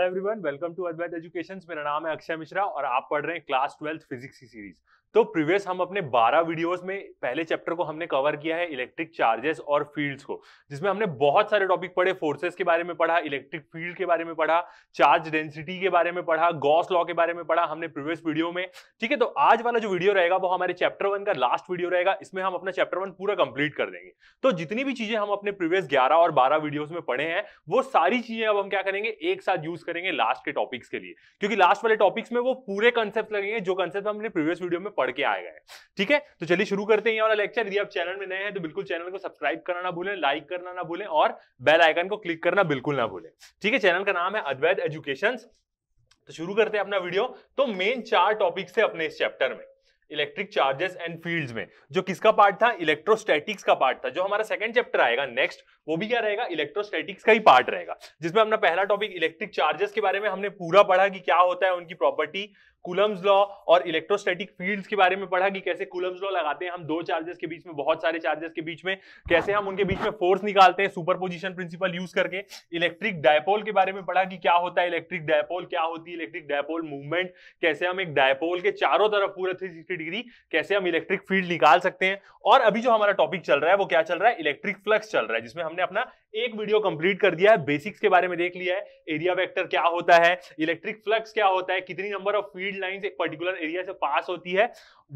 hello everyone welcome to Advait education मेरा नाम है अक्षय मिश्रा और आप पढ़ रहे हैं क्लास ट्वेल्थ फिजिक्स की सीरीज तो प्रीवियस हम अपने 12 वीडियोस में पहले चैप्टर को हमने कवर किया है इलेक्ट्रिक चार्जेस और फील्ड्स को जिसमें हमने बहुत सारे टॉपिक पढ़े फोर्सेस के बारे में पढ़ा इलेक्ट्रिक फील्ड के बारे में पढ़ा चार्ज डेंसिटी के बारे में पढ़ा गॉस लॉ के बारे में पढ़ा हमने प्रीवियस वीडियो में ठीक है तो आज वाला जो वीडियो रहेगा वो हमारे चैप्टर वन का लास्ट वीडियो रहेगा इसमें हम अपना चैप्टर वन पूरा कंप्लीट कर देंगे तो जितनी भी चीजें हम अपने प्रीवियस ग्यारह और बारह वीडियोज में पढ़े हैं वो सारी चीजें अब हम क्या करेंगे एक साथ यूज करेंगे लास्ट के टॉपिक्स के लिए क्योंकि लास्ट वाले टॉपिक्स में वो पूरे कंसेप्ट लगेंगे जो कंसेप्ट हमने प्रीवियस वीडियो में पढ़ के आए गए ठीक है तो चलिए शुरू करते हैं ये वाला लेक्चर यदि आप चैनल में नए हैं तो बिल्कुल चैनल को सब्सक्राइब करना ना भूलें लाइक करना ना भूलें और बेल आइकन को क्लिक करना बिल्कुल ना भूलें ठीक है चैनल का नाम है अद्वैत एजुकेशन तो शुरू करते हैं अपना वीडियो तो मेन चार टॉपिक्स है अपने इस चैप्टर में इलेक्ट्रिक चार्जेस एंड फील्ड्स में जो किसका पार्ट था इलेक्ट्रोस्टैटिक्स का पार्ट था जो हमारा सेकंड चैप्टर आएगा नेक्स्ट वो भी क्या रहेगा इलेक्ट्रोस्टैटिक्स का ही पार्ट रहेगा जिसमें अपना पहला टॉपिक इलेक्ट्रिक चार्जेस के बारे में हमने पूरा पढ़ा कि क्या होता है उनकी प्रॉपर्टी कुलम्स लॉ और इलेक्ट्रोस्टैटिक फील्ड्स के बारे में पढ़ा कि कैसे कुलम्स लॉ लगाते हैं हम दो चार्जेस के बीच में बहुत सारे चार्जेस के बीच में कैसे हम उनके बीच में फोर्स निकालते हैं सुपर पोजिशन प्रिंसिपल यूज करके इलेक्ट्रिक डायपोल के बारे में पढ़ा कि क्या होता है इलेक्ट्रिक डायपोल क्या होती है इलेक्ट्रिक डायपोल मूवमेंट कैसे हम एक डायपोल के चारों तरफ पूरा थ्री डिग्री कैसे हम इलेक्ट्रिक फील्ड निकाल सकते हैं और अभी जो हमारा टॉपिक चल रहा है वो क्या चल रहा है इलेक्ट्रिक फ्लक्स चल रहा है जिसमें हमने अपना एक वीडियो कंप्लीट कर दिया है बेसिक्स के बारे में देख लिया है एरिया वेक्टर क्या होता है इलेक्ट्रिक फ्लक्स क्या होता है कितनी number of field field line एक पर्टिकुलर एरिया से पास होती है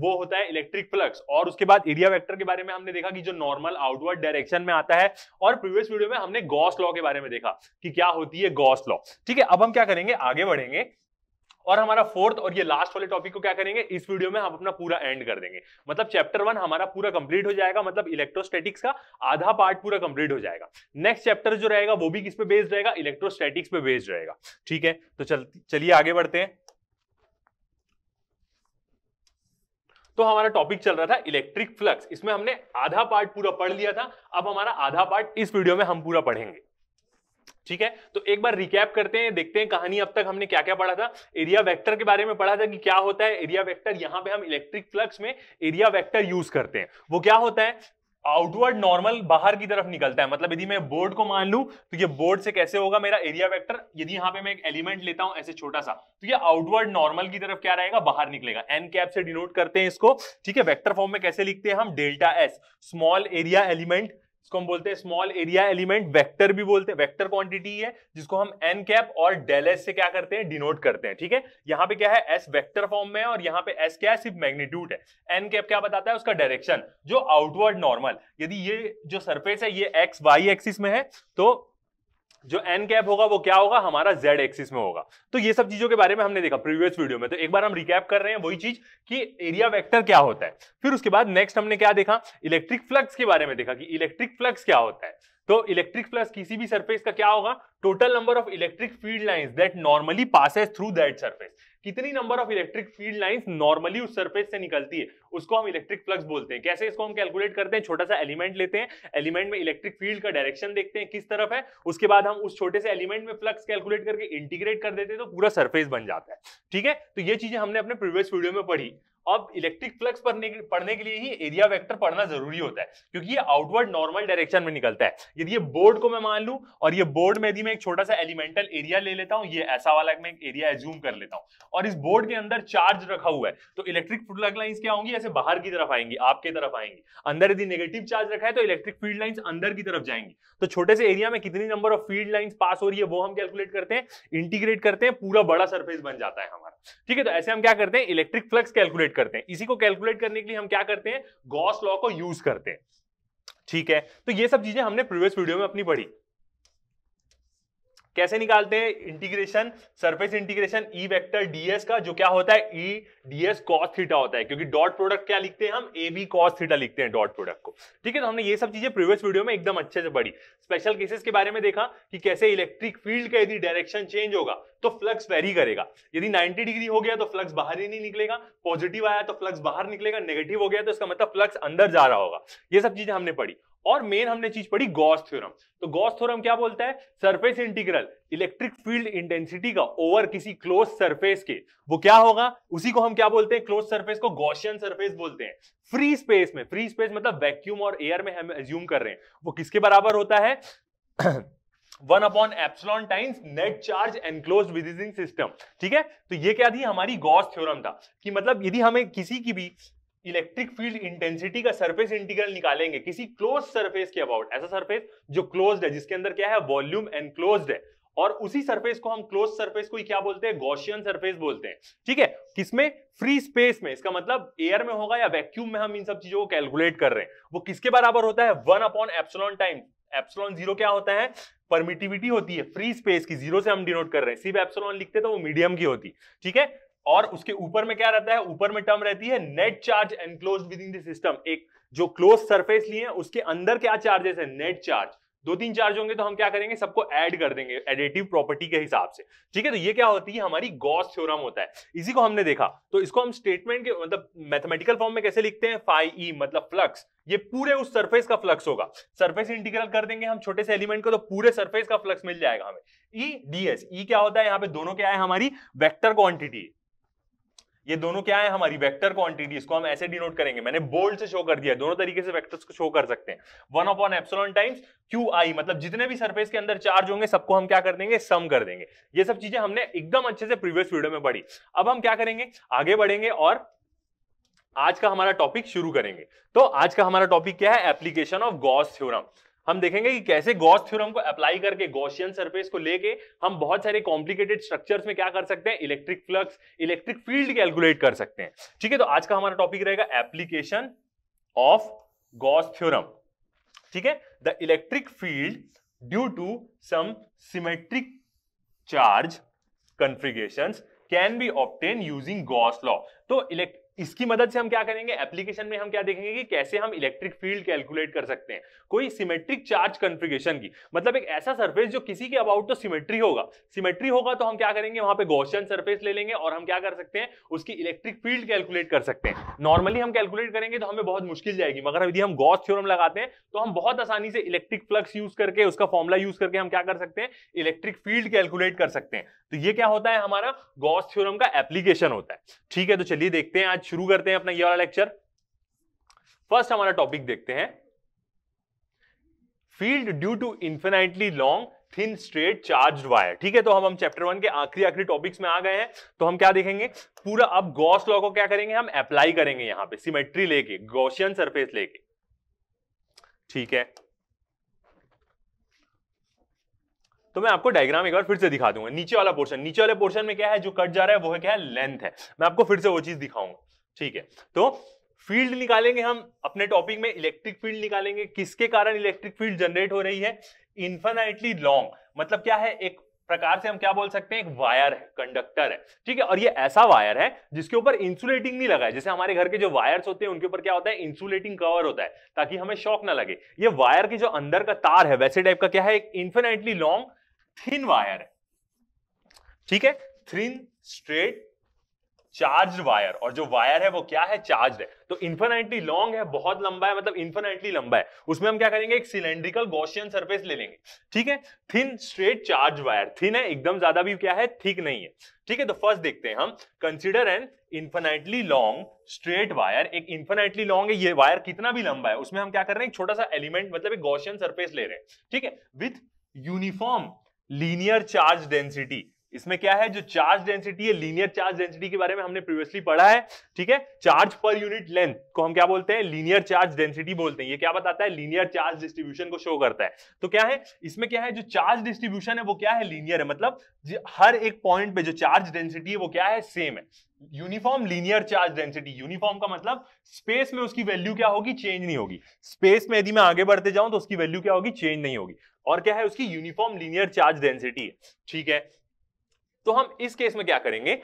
वो होता है इलेक्ट्रिक फ्लक्स और उसके बाद एरिया वेक्टर के बारे में हमने देखा कि जो नॉर्मल आउटवर्ड डायरेक्शन में आता है और प्रीवियस वीडियो में हमने गॉस लॉ के बारे में देखा कि क्या होती है गॉस लॉ ठीक है अब हम क्या करेंगे आगे बढ़ेंगे और हमारा फोर्थ और ये लास्ट वाले टॉपिक को क्या करेंगे इस वीडियो में हम अपना पूरा एंड कर देंगे मतलब चैप्टर वन हमारा पूरा कंप्लीट हो जाएगा मतलब इलेक्ट्रोस्टैटिक्स का आधा पार्ट पूरा कंप्लीट हो जाएगा नेक्स्ट चैप्टर जो रहेगा वो भी किस पे बेस्ड रहेगा इलेक्ट्रोस्टैटिक्स पे बेस्ड रहेगा ठीक है तो चल चलिए आगे बढ़ते हैं तो हमारा टॉपिक चल रहा था इलेक्ट्रिक फ्लक्स इसमें हमने आधा पार्ट पूरा पढ़ लिया था अब हमारा आधा पार्ट इस वीडियो में हम पूरा पढ़ेंगे ठीक है तो एक बार रिकैप करते हैं देखते हैं कहानी अब तक हमने क्या क्या पढ़ा था एरिया वेक्टर के बारे में पढ़ा था कि क्या होता है एरिया वेक्टर यहां पे हम इलेक्ट्रिक फ्लक्स में एरिया वेक्टर यूज करते हैं वो क्या होता है आउटवर्ड नॉर्मल बाहर की तरफ निकलता है मतलब यदि मैं बोर्ड को मान लू तो ये बोर्ड से कैसे होगा मेरा एरिया वेक्टर यदि यहाँ पे मैं एक एलिमेंट लेता हूं ऐसे छोटा सा तो ये आउटवर्ड नॉर्मल की तरफ क्या रहेगा बाहर निकलेगा एन कैप से डिनोट करते हैं इसको ठीक है वेक्टर फॉर्म में कैसे लिखते हैं हम delta S small area element इसको हम बोलते हैं स्मॉल एरिया एलिमेंट वेक्टर भी बोलते हैं वेक्टर क्वांटिटी है जिसको हम एन कैप और डेल एस से क्या करते हैं डिनोट करते हैं ठीक है यहाँ पे क्या है एस वेक्टर फॉर्म में है और यहाँ पे एस क्या है सिर्फ मैग्नीट्यूड है एन कैप क्या बताता है उसका डायरेक्शन जो आउटवर्ड नॉर्मल यदि ये जो सरफेस है ये एक्स वाई एक्सिस में है तो जो एन कैप होगा वो क्या होगा हमारा जेड एक्सिस में होगा तो ये सब चीजों के बारे में हमने देखा प्रीवियस वीडियो में तो एक बार हम रिकैप कर रहे हैं वही चीज कि एरिया वेक्टर क्या होता है फिर उसके बाद नेक्स्ट हमने क्या देखा इलेक्ट्रिक फ्लक्स के बारे में देखा कि इलेक्ट्रिक फ्लक्स क्या होता है तो इलेक्ट्रिक फ्लक्स किसी भी सरफेस का क्या होगा total number of electric field line that normally passes through that surface कितनी number of electric field lines normally उस सरफेस से निकलती है उसको हम इलेक्ट्रिक फ्लक्स बोलते हैं कैसे इसको हम कैलकुलेट करते हैं छोटा सा एलिमेंट लेते हैं एलिमेंट में इलेक्ट्रिक फील्ड का डायरेक्शन देखते हैं किस तरफ है उसके बाद हम उस छोटे से एलिमेंट में फ्लक्स कैलकुलेट करके इंटीग्रेट कर देते हैं तो पूरा सर्फेस बन जाता है ठीक है तो ये चीजें हमने अपने प्रीवियस वीडियो में पढ़ी अब इलेक्ट्रिक फ्लक्स पढ़ने के लिए ही एरिया वेक्टर पढ़ना जरूरी होता है क्योंकि ये आउटवर्ड नॉर्मल डायरेक्शन में निकलता है यदि ये बोर्ड को मैं मान लू और ये बोर्ड में यदि मैं एक छोटा सा एलिमेंटल एरिया ले लेता हूँ ये ऐसा वाला मैं एक एरिया एज्यूम कर लेता हूँ और इस बोर्ड के अंदर चार्ज रखा हुआ है तो इलेक्ट्रिक फ्लक्स लाइन्स क्या होंगी ऐसे बाहर की तरफ आएंगी आपके तरफ आएंगी अंदर यदि नेगेटिव चार्ज रखा है तो इलेक्ट्रिक फील्ड लाइन्स अंदर की तरफ जाएंगी तो छोटे से एरिया में कितनी number of field lines pass हो रही है वो हम कैलकुलेट करते हैं इंटीग्रेट करते हैं पूरा बड़ा सर्फेस बन जाता है हमारा ठीक है तो ऐसे हम क्या करते हैं इलेक्ट्रिक फ्लक्स कैलकुलेट करते हैं इसी को कैलकुलेट करने के लिए हम क्या करते हैं गॉस लॉ को यूज करते हैं ठीक है तो ये सब चीजें हमने प्रीवियस वीडियो में अपनी पढ़ी कैसे निकालते हैं integration surface integration E vector D S का जो क्या होता है ई डीएस कॉस थीटा होता है क्योंकि डॉट प्रोडक्ट क्या लिखते हैं हम ए बी कॉस थीटा लिखते हैं डॉट प्रोडक्ट को ठीक है तो हमने ये सब चीजें प्रीवियस वीडियो में एकदम अच्छे से पढ़ी स्पेशल केसेस के बारे में देखा कि कैसे इलेक्ट्रिक फील्ड का यदि डायरेक्शन चेंज होगा तो फ्लक्स वेरी करेगा यदि नाइनटी डिग्री हो गया तो फ्लक्स बाहर ही नहीं निकलेगा पॉजिटिव आया तो फ्लक्स बाहर निकलेगा नेगेटिव हो गया तो इसका मतलब फ्लक्स अंदर जा रहा होगा ये सब चीजें हमने पढ़ी और मेन हमने चीज पढ़ी गॉस थ्योरम तो गॉस थ्योरम क्या बोलता है surface integral electric field intensity का ओवर किसी क्लोज सरफेस के वो क्या होगा उसी को हम क्या बोलते हैं क्लोज सरफेस को गॉसियन सरफेस बोलते हैं फ्री स्पेस में फ्री स्पेस मतलब वैक्यूम और एयर में हम एज्यूम कर रहे हैं वो किसके बराबर होता है one upon epsilon times net charge enclose within system ठीक है तो ये क्या थी हमारी गॉस थ्योरम था कि मतलब यदि हमें किसी की भी इलेक्ट्रिक फील्ड इंटेंसिटी का सरफेस इंटीग्रल निकालेंगे किसी क्लोज सरफेस के अबाउट ऐसा सरफेस जो क्लोज है जिसके अंदर क्या है वॉल्यूम एनक्लोज है और उसी सरफेस को हम क्लोज सरफेस को ही क्या बोलते हैं गॉशियन सरफेस बोलते हैं ठीक है किसमें फ्री स्पेस में इसका मतलब एयर में होगा या वैक्यूम में हम इन सब चीजों को कैलकुलेट कर रहे हैं वो किसके बराबर होता है one upon epsilon time epsilon zero क्या होता है परमिटिविटी होती है फ्री स्पेस की जीरो से हम डिनोट कर रहे हैं सिर्फ एप्सलॉन लिखते तो वो मीडियम की होती ठीक है और उसके ऊपर में क्या रहता है ऊपर में टर्म रहती है net charge enclose within the system एक जो क्लोज सरफेस लिए उसके अंदर क्या चार्जेस है नेट चार्ज दो तीन चार्ज होंगे तो हम क्या करेंगे सबको ऐड कर देंगे एडिटिव प्रॉपर्टी के हिसाब से ठीक है तो ये क्या होती है हमारी गॉस थ्योरम होता है इसी को हमने देखा तो इसको हम स्टेटमेंट के मतलब मैथमेटिकल फॉर्म में कैसे लिखते हैं फाइव ई e, मतलब फ्लक्स ये पूरे उस सरफेस का फ्लक्स होगा सरफेस इंटीग्रल कर देंगे हम छोटे से एलिमेंट को तो पूरे सरफेस का फ्लक्स मिल जाएगा हमें ई डी एस ई क्या होता है यहाँ पे दोनों क्या है हमारी वेक्टर क्वांटिटी ये दोनों क्या है हमारी वेक्टर क्वांटिटी इसको हम ऐसे डिनोट करेंगे मैंने बोल्ड से शो कर दिया दोनों तरीके से वेक्टर्स को शो कर सकते हैं one upon epsilon times Q I मतलब जितने भी सरफेस के अंदर चार्ज होंगे सबको हम क्या कर देंगे सम कर देंगे ये सब चीजें हमने एकदम अच्छे से प्रीवियस वीडियो में पढ़ी अब हम क्या करेंगे आगे बढ़ेंगे और आज का हमारा टॉपिक शुरू करेंगे तो आज का हमारा टॉपिक क्या है एप्लीकेशन ऑफ गॉस थ्योरम हम देखेंगे कि कैसे गॉस थ्योरम को अप्लाई करके गॉसियन सरफेस को लेके हम बहुत सारे कॉम्प्लिकेटेड स्ट्रक्चर्स में क्या कर सकते हैं electric flux electric field calculate कर सकते हैं ठीक है तो आज का हमारा टॉपिक रहेगा एप्लीकेशन ऑफ गॉस थ्योरम ठीक है the electric field due to some symmetric charge configuration can be obtained using Gauss law तो इलेक्ट्रिक इसकी मदद से हम क्या करेंगे एप्लीकेशन में हम क्या देखेंगे कि कैसे हम इलेक्ट्रिक फील्ड कैलकुलेट कर सकते हैं कोई सिमेट्रिक चार्ज कन्फिगेशन की मतलब एक ऐसा सरफेस जो किसी के अबाउट तो सिमेट्री होगा सिमेट्री होगा तो हम क्या करेंगे वहां पे गौशियन सरफेस ले लेंगे और हम क्या कर सकते हैं उसकी इलेक्ट्रिक फील्ड कैलकुलेट कर सकते हैं नॉर्मली हम कैलकुलेट करेंगे तो हमें बहुत मुश्किल जाएगी मगर यदि हम गॉस थ्योरम लगाते हैं तो हम बहुत आसानी से इलेक्ट्रिक फ्लक्स यूज करके उसका फॉर्मुला यूज करके हम क्या कर सकते हैं इलेक्ट्रिक फील्ड कैलकुलेट कर सकते हैं तो ये क्या होता है हमारा गॉस थ्योरम का एप्लीकेशन होता है ठीक है तो चलिए देखते हैं आज शुरू करते हैं अपना ये वाला लेक्चर फर्स्ट हमारा टॉपिक देखते हैं field due to infinitely long thin straight charge wire ठीक है तो हम हम चैप्टर वन के आखिरी आखिरी टॉपिक्स में आ गए हैं तो हम क्या देखेंगे पूरा अब गॉस लॉ को क्या करेंगे हम अप्लाई करेंगे यहां पे सिमेट्री लेके गॉशियन सरफेस लेके ठीक है तो मैं आपको डायग्राम एक बार फिर से दिखा दूंगा नीचे वाला पोर्शन नीचे वाले पोर्शन में क्या है जो कट जा रहा है वो है क्या है लेंथ है मैं आपको फिर से वो चीज दिखाऊंगा ठीक है तो फील्ड निकालेंगे हम अपने टॉपिक में इलेक्ट्रिक फील्ड निकालेंगे किसके कारण इलेक्ट्रिक फील्ड जनरेट हो रही है इन्फेनाइटली लॉन्ग मतलब क्या है एक प्रकार से हम क्या बोल सकते हैं एक वायर है कंडक्टर है ठीक है और ये ऐसा वायर है जिसके ऊपर इंसुलेटिंग नहीं लगा है जैसे हमारे घर के जो वायर्स होते हैं उनके ऊपर क्या होता है इंसुलेटिंग कवर होता है ताकि हमें शॉक ना लगे ये वायर के जो अंदर का तार है वैसे टाइप का क्या है एक इन्फिनाइटली लॉन्ग थिन वायर है ठीक है थ्रिन स्ट्रेट चार्ज वायर और जो वायर है वो क्या है चार्ज है तो इन्फिनाइटली लॉन्ग है बहुत लंबा है मतलब इन्फिनाइटली लंबा है उसमें हम क्या करेंगे एक सिलेंड्रिकल गोशियन सरफेस ले लेंगे ठीक है thin straight charge wire thin है एकदम ज्यादा भी क्या है ठीक नहीं है ठीक है तो फर्स्ट देखते हैं हम consider an infinitely long straight wire एक इन्फिनाइटली लॉन्ग है ये वायर कितना भी लंबा है उसमें हम क्या कर रहे हैं एक छोटा सा एलिमेंट मतलब एक गोशियन सर्फेस ले रहे हैं ठीक है with uniform linear charge density इसमें क्या है जो चार्ज डेंसिटी है लीनियर चार्ज डेंसिटी के बारे में हमने प्रीवियसली पढ़ा है ठीक है चार्ज पर यूनिट लेंथ को हम क्या बोलते हैं लीनियर चार्ज डेंसिटी बोलते हैं ये क्या बताता है लीनियर चार्ज डिस्ट्रीब्यूशन को शो करता है तो क्या है इसमें क्या है जो चार्ज डिस्ट्रीब्यूशन है वो क्या है लीनियर है मतलब हर एक पॉइंट पे जो चार्ज डेंसिटी है वो क्या है सेम है uniform linear charge density uniform का मतलब स्पेस में उसकी वैल्यू क्या होगी चेंज नहीं होगी स्पेस में यदि मैं आगे बढ़ते जाऊं तो उसकी वैल्यू क्या होगी चेंज नहीं होगी और क्या है उसकी यूनिफॉर्म लीनियर चार्ज डेंसिटी है ठीक है तो हम इस केस में क्या करेंगे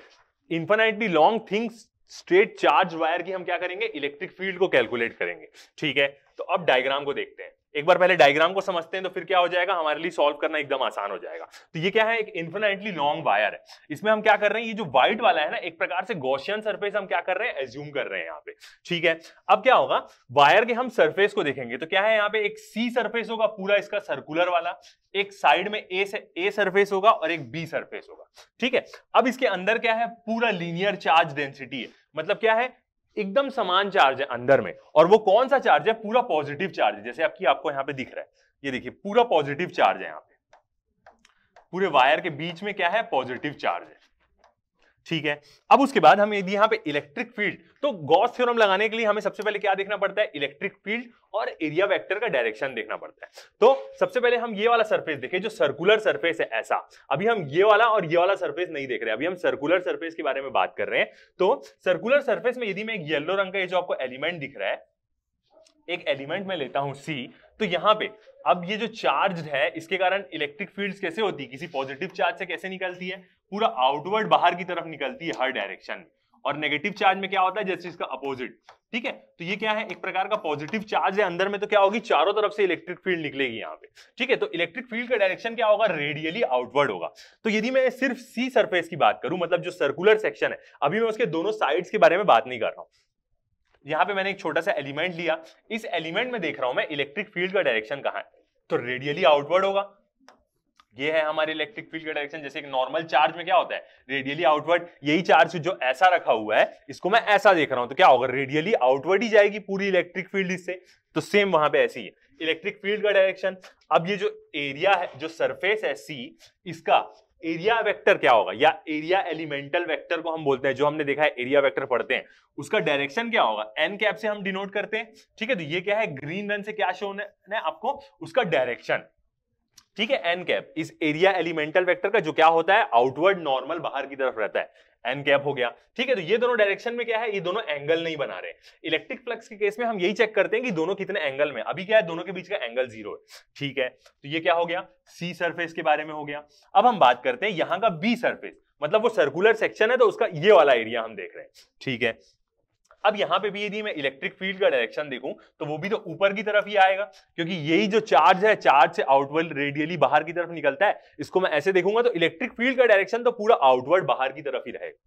infinitely long things straight charge wire की हम क्या करेंगे इलेक्ट्रिक फील्ड को कैलकुलेट करेंगे ठीक है तो अब डायग्राम को देखते हैं एक बार पहले डायग्राम को समझते हैं तो फिर क्या हो जाएगा हमारे लिए सॉल्व करना एकदम आसान हो जाएगा तो ये क्या है एक इन्फिनेटली लॉन्ग वायर है इसमें हम क्या कर रहे हैं ये जो व्हाइट वाला है ना एक प्रकार से गोशियन सरफेस हम क्या कर रहे हैं एज्यूम कर रहे हैं यहाँ पे ठीक है अब क्या होगा वायर के हम सरफेस को देखेंगे तो क्या है यहाँ पे एक सी सरफेस होगा पूरा इसका सर्कुलर वाला एक साइड में ए से ए सरफेस होगा और एक बी सरफेस होगा ठीक है अब इसके अंदर क्या है पूरा लीनियर चार्ज डेंसिटी है मतलब क्या है एकदम समान चार्ज है अंदर में और वो कौन सा चार्ज है पूरा पॉजिटिव चार्ज है जैसे आपकी आपको यहां पे दिख रहा है ये देखिए पूरा पॉजिटिव चार्ज है यहाँ पे पूरे वायर के बीच में क्या है पॉजिटिव चार्ज है ठीक है अब उसके बाद हम यदि यहाँ पे इलेक्ट्रिक फील्ड तो गॉस थ्योरम लगाने के लिए हमें सबसे पहले क्या देखना पड़ता है इलेक्ट्रिक फील्ड और एरिया वेक्टर का डायरेक्शन देखना पड़ता है तो सबसे पहले हम ये वाला सरफेस देखें जो सर्कुलर सरफेस है ऐसा अभी हम ये वाला और ये वाला सरफेस नहीं देख रहे अभी हम सर्कुलर सर्फेस के बारे में बात कर रहे हैं तो सर्कुलर सर्फेस में यदि मैं एक येल्लो रंग का ये जो आपको एलिमेंट दिख रहा है एक एलिमेंट में लेता हूं सी तो यहाँ पे अब ये जो चार्ज है इसके कारण इलेक्ट्रिक फील्ड कैसे होती है किसी पॉजिटिव चार्ज से कैसे निकलती है पूरा आउटवर्ड बाहर की तरफ निकलती है हर डायरेक्शन में और नेगेटिव चार्ज में क्या होता है जैसे इसका अपोजिट ठीक है तो ये क्या है एक प्रकार का पॉजिटिव चार्ज है अंदर में तो क्या होगी चारों तरफ से इलेक्ट्रिक फील्ड निकलेगी यहाँ पे ठीक है तो इलेक्ट्रिक फील्ड का डायरेक्शन क्या होगा रेडियली आउटवर्ड होगा तो यदि मैं सिर्फ सी सरफेस की बात करूं मतलब जो सर्कुलर सेक्शन है अभी मैं उसके दोनों साइड के बारे में बात नहीं कर रहा हूँ यहाँ पे मैंने एक छोटा सा एलिमेंट लिया इस एलिमेंट में देख रहा हूं मैं इलेक्ट्रिक फील्ड का डायरेक्शन कहा है तो रेडियली आउटवर्ड होगा ये है हमारे इलेक्ट्रिक फील्ड का डायरेक्शन जैसे एक नॉर्मल चार्ज में क्या होता है रेडियली आउटवर्ड यही चार्ज जो ऐसा रखा हुआ है इसको मैं ऐसा देख रहा हूं तो क्या होगा रेडियली आउटवर्ड ही जाएगी पूरी इलेक्ट्रिक फील्ड इससे तो सेम वहां पे ऐसी है इलेक्ट्रिक फील्ड का डायरेक्शन अब ये जो एरिया है जो सरफेस है सी इसका एरिया वेक्टर क्या होगा या एरिया एलिमेंटल वेक्टर को हम बोलते हैं जो हमने देखा है एरिया वेक्टर पढ़ते हैं उसका डायरेक्शन क्या होगा एन कैप से हम डिनोट करते हैं ठीक है तो ये क्या है ग्रीन रन से क्या शो है आपको उसका डायरेक्शन ठीक है एन कैप इस एरिया एलिमेंटल वेक्टर का जो क्या होता है आउटवर्ड नॉर्मल बाहर की तरफ रहता है एन कैप हो गया ठीक है तो ये दोनों डायरेक्शन में क्या है ये दोनों एंगल नहीं बना रहे इलेक्ट्रिक फ्लक्स के केस में हम यही चेक करते हैं कि दोनों कितने एंगल में अभी क्या है दोनों के बीच का एंगल जीरो है ठीक है तो ये क्या हो गया सी सरफेस के बारे में हो गया अब हम बात करते हैं यहां का बी सरफेस मतलब वो सर्कुलर सेक्शन है तो उसका ये वाला एरिया हम देख रहे हैं ठीक है अब यहां पे भी यदि मैं इलेक्ट्रिक फील्ड का डायरेक्शन देखूं तो वो भी तो ऊपर की तरफ ही आएगा क्योंकि यही जो चार्ज है चार्ज से आउटवर्ड रेडियली बाहर की तरफ निकलता है इसको मैं ऐसे देखूंगा तो इलेक्ट्रिक फील्ड का डायरेक्शन तो पूरा आउटवर्ड बाहर की तरफ ही रहेगा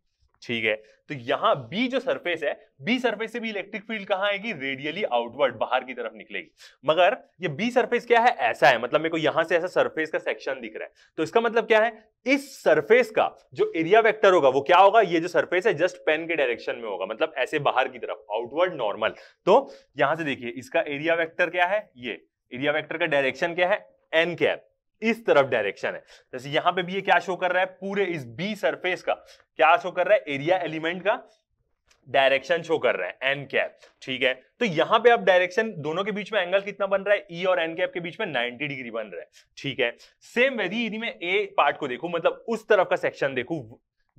ठीक है तो यहां बी जो सरफेस है बी सरफेस से भी इलेक्ट्रिक फील्ड कहां आएगी रेडियली आउटवर्ड बाहर की तरफ निकलेगी मगर ये बी सरफेस क्या है ऐसा है मतलब मेरे को यहां से ऐसा सरफेस का सेक्शन दिख रहा है तो इसका मतलब क्या है इस सरफेस का जो एरिया वेक्टर होगा वो क्या होगा ये जो सरफेस है जस्ट पेन के डायरेक्शन में होगा मतलब ऐसे बाहर की तरफ आउटवर्ड नॉर्मल तो यहां से देखिए इसका एरिया वैक्टर क्या है ये एरिया वैक्टर का डायरेक्शन क्या है एन कैप इस तरफ डायरेक्शन है जैसे यहां पे भी ये क्या शो कर रहा है पूरे इस बी सरफेस का क्या शो कर रहा है एरिया एलिमेंट का डायरेक्शन शो कर रहा है एन कैप ठीक है तो यहां पे आप डायरेक्शन दोनों के बीच में एंगल कितना बन रहा है ई e और एन कैप के बीच में 90 डिग्री बन रहा है ठीक है सेम वेदी यदि मैं ए पार्ट को देखू मतलब उस तरफ का सेक्शन देखू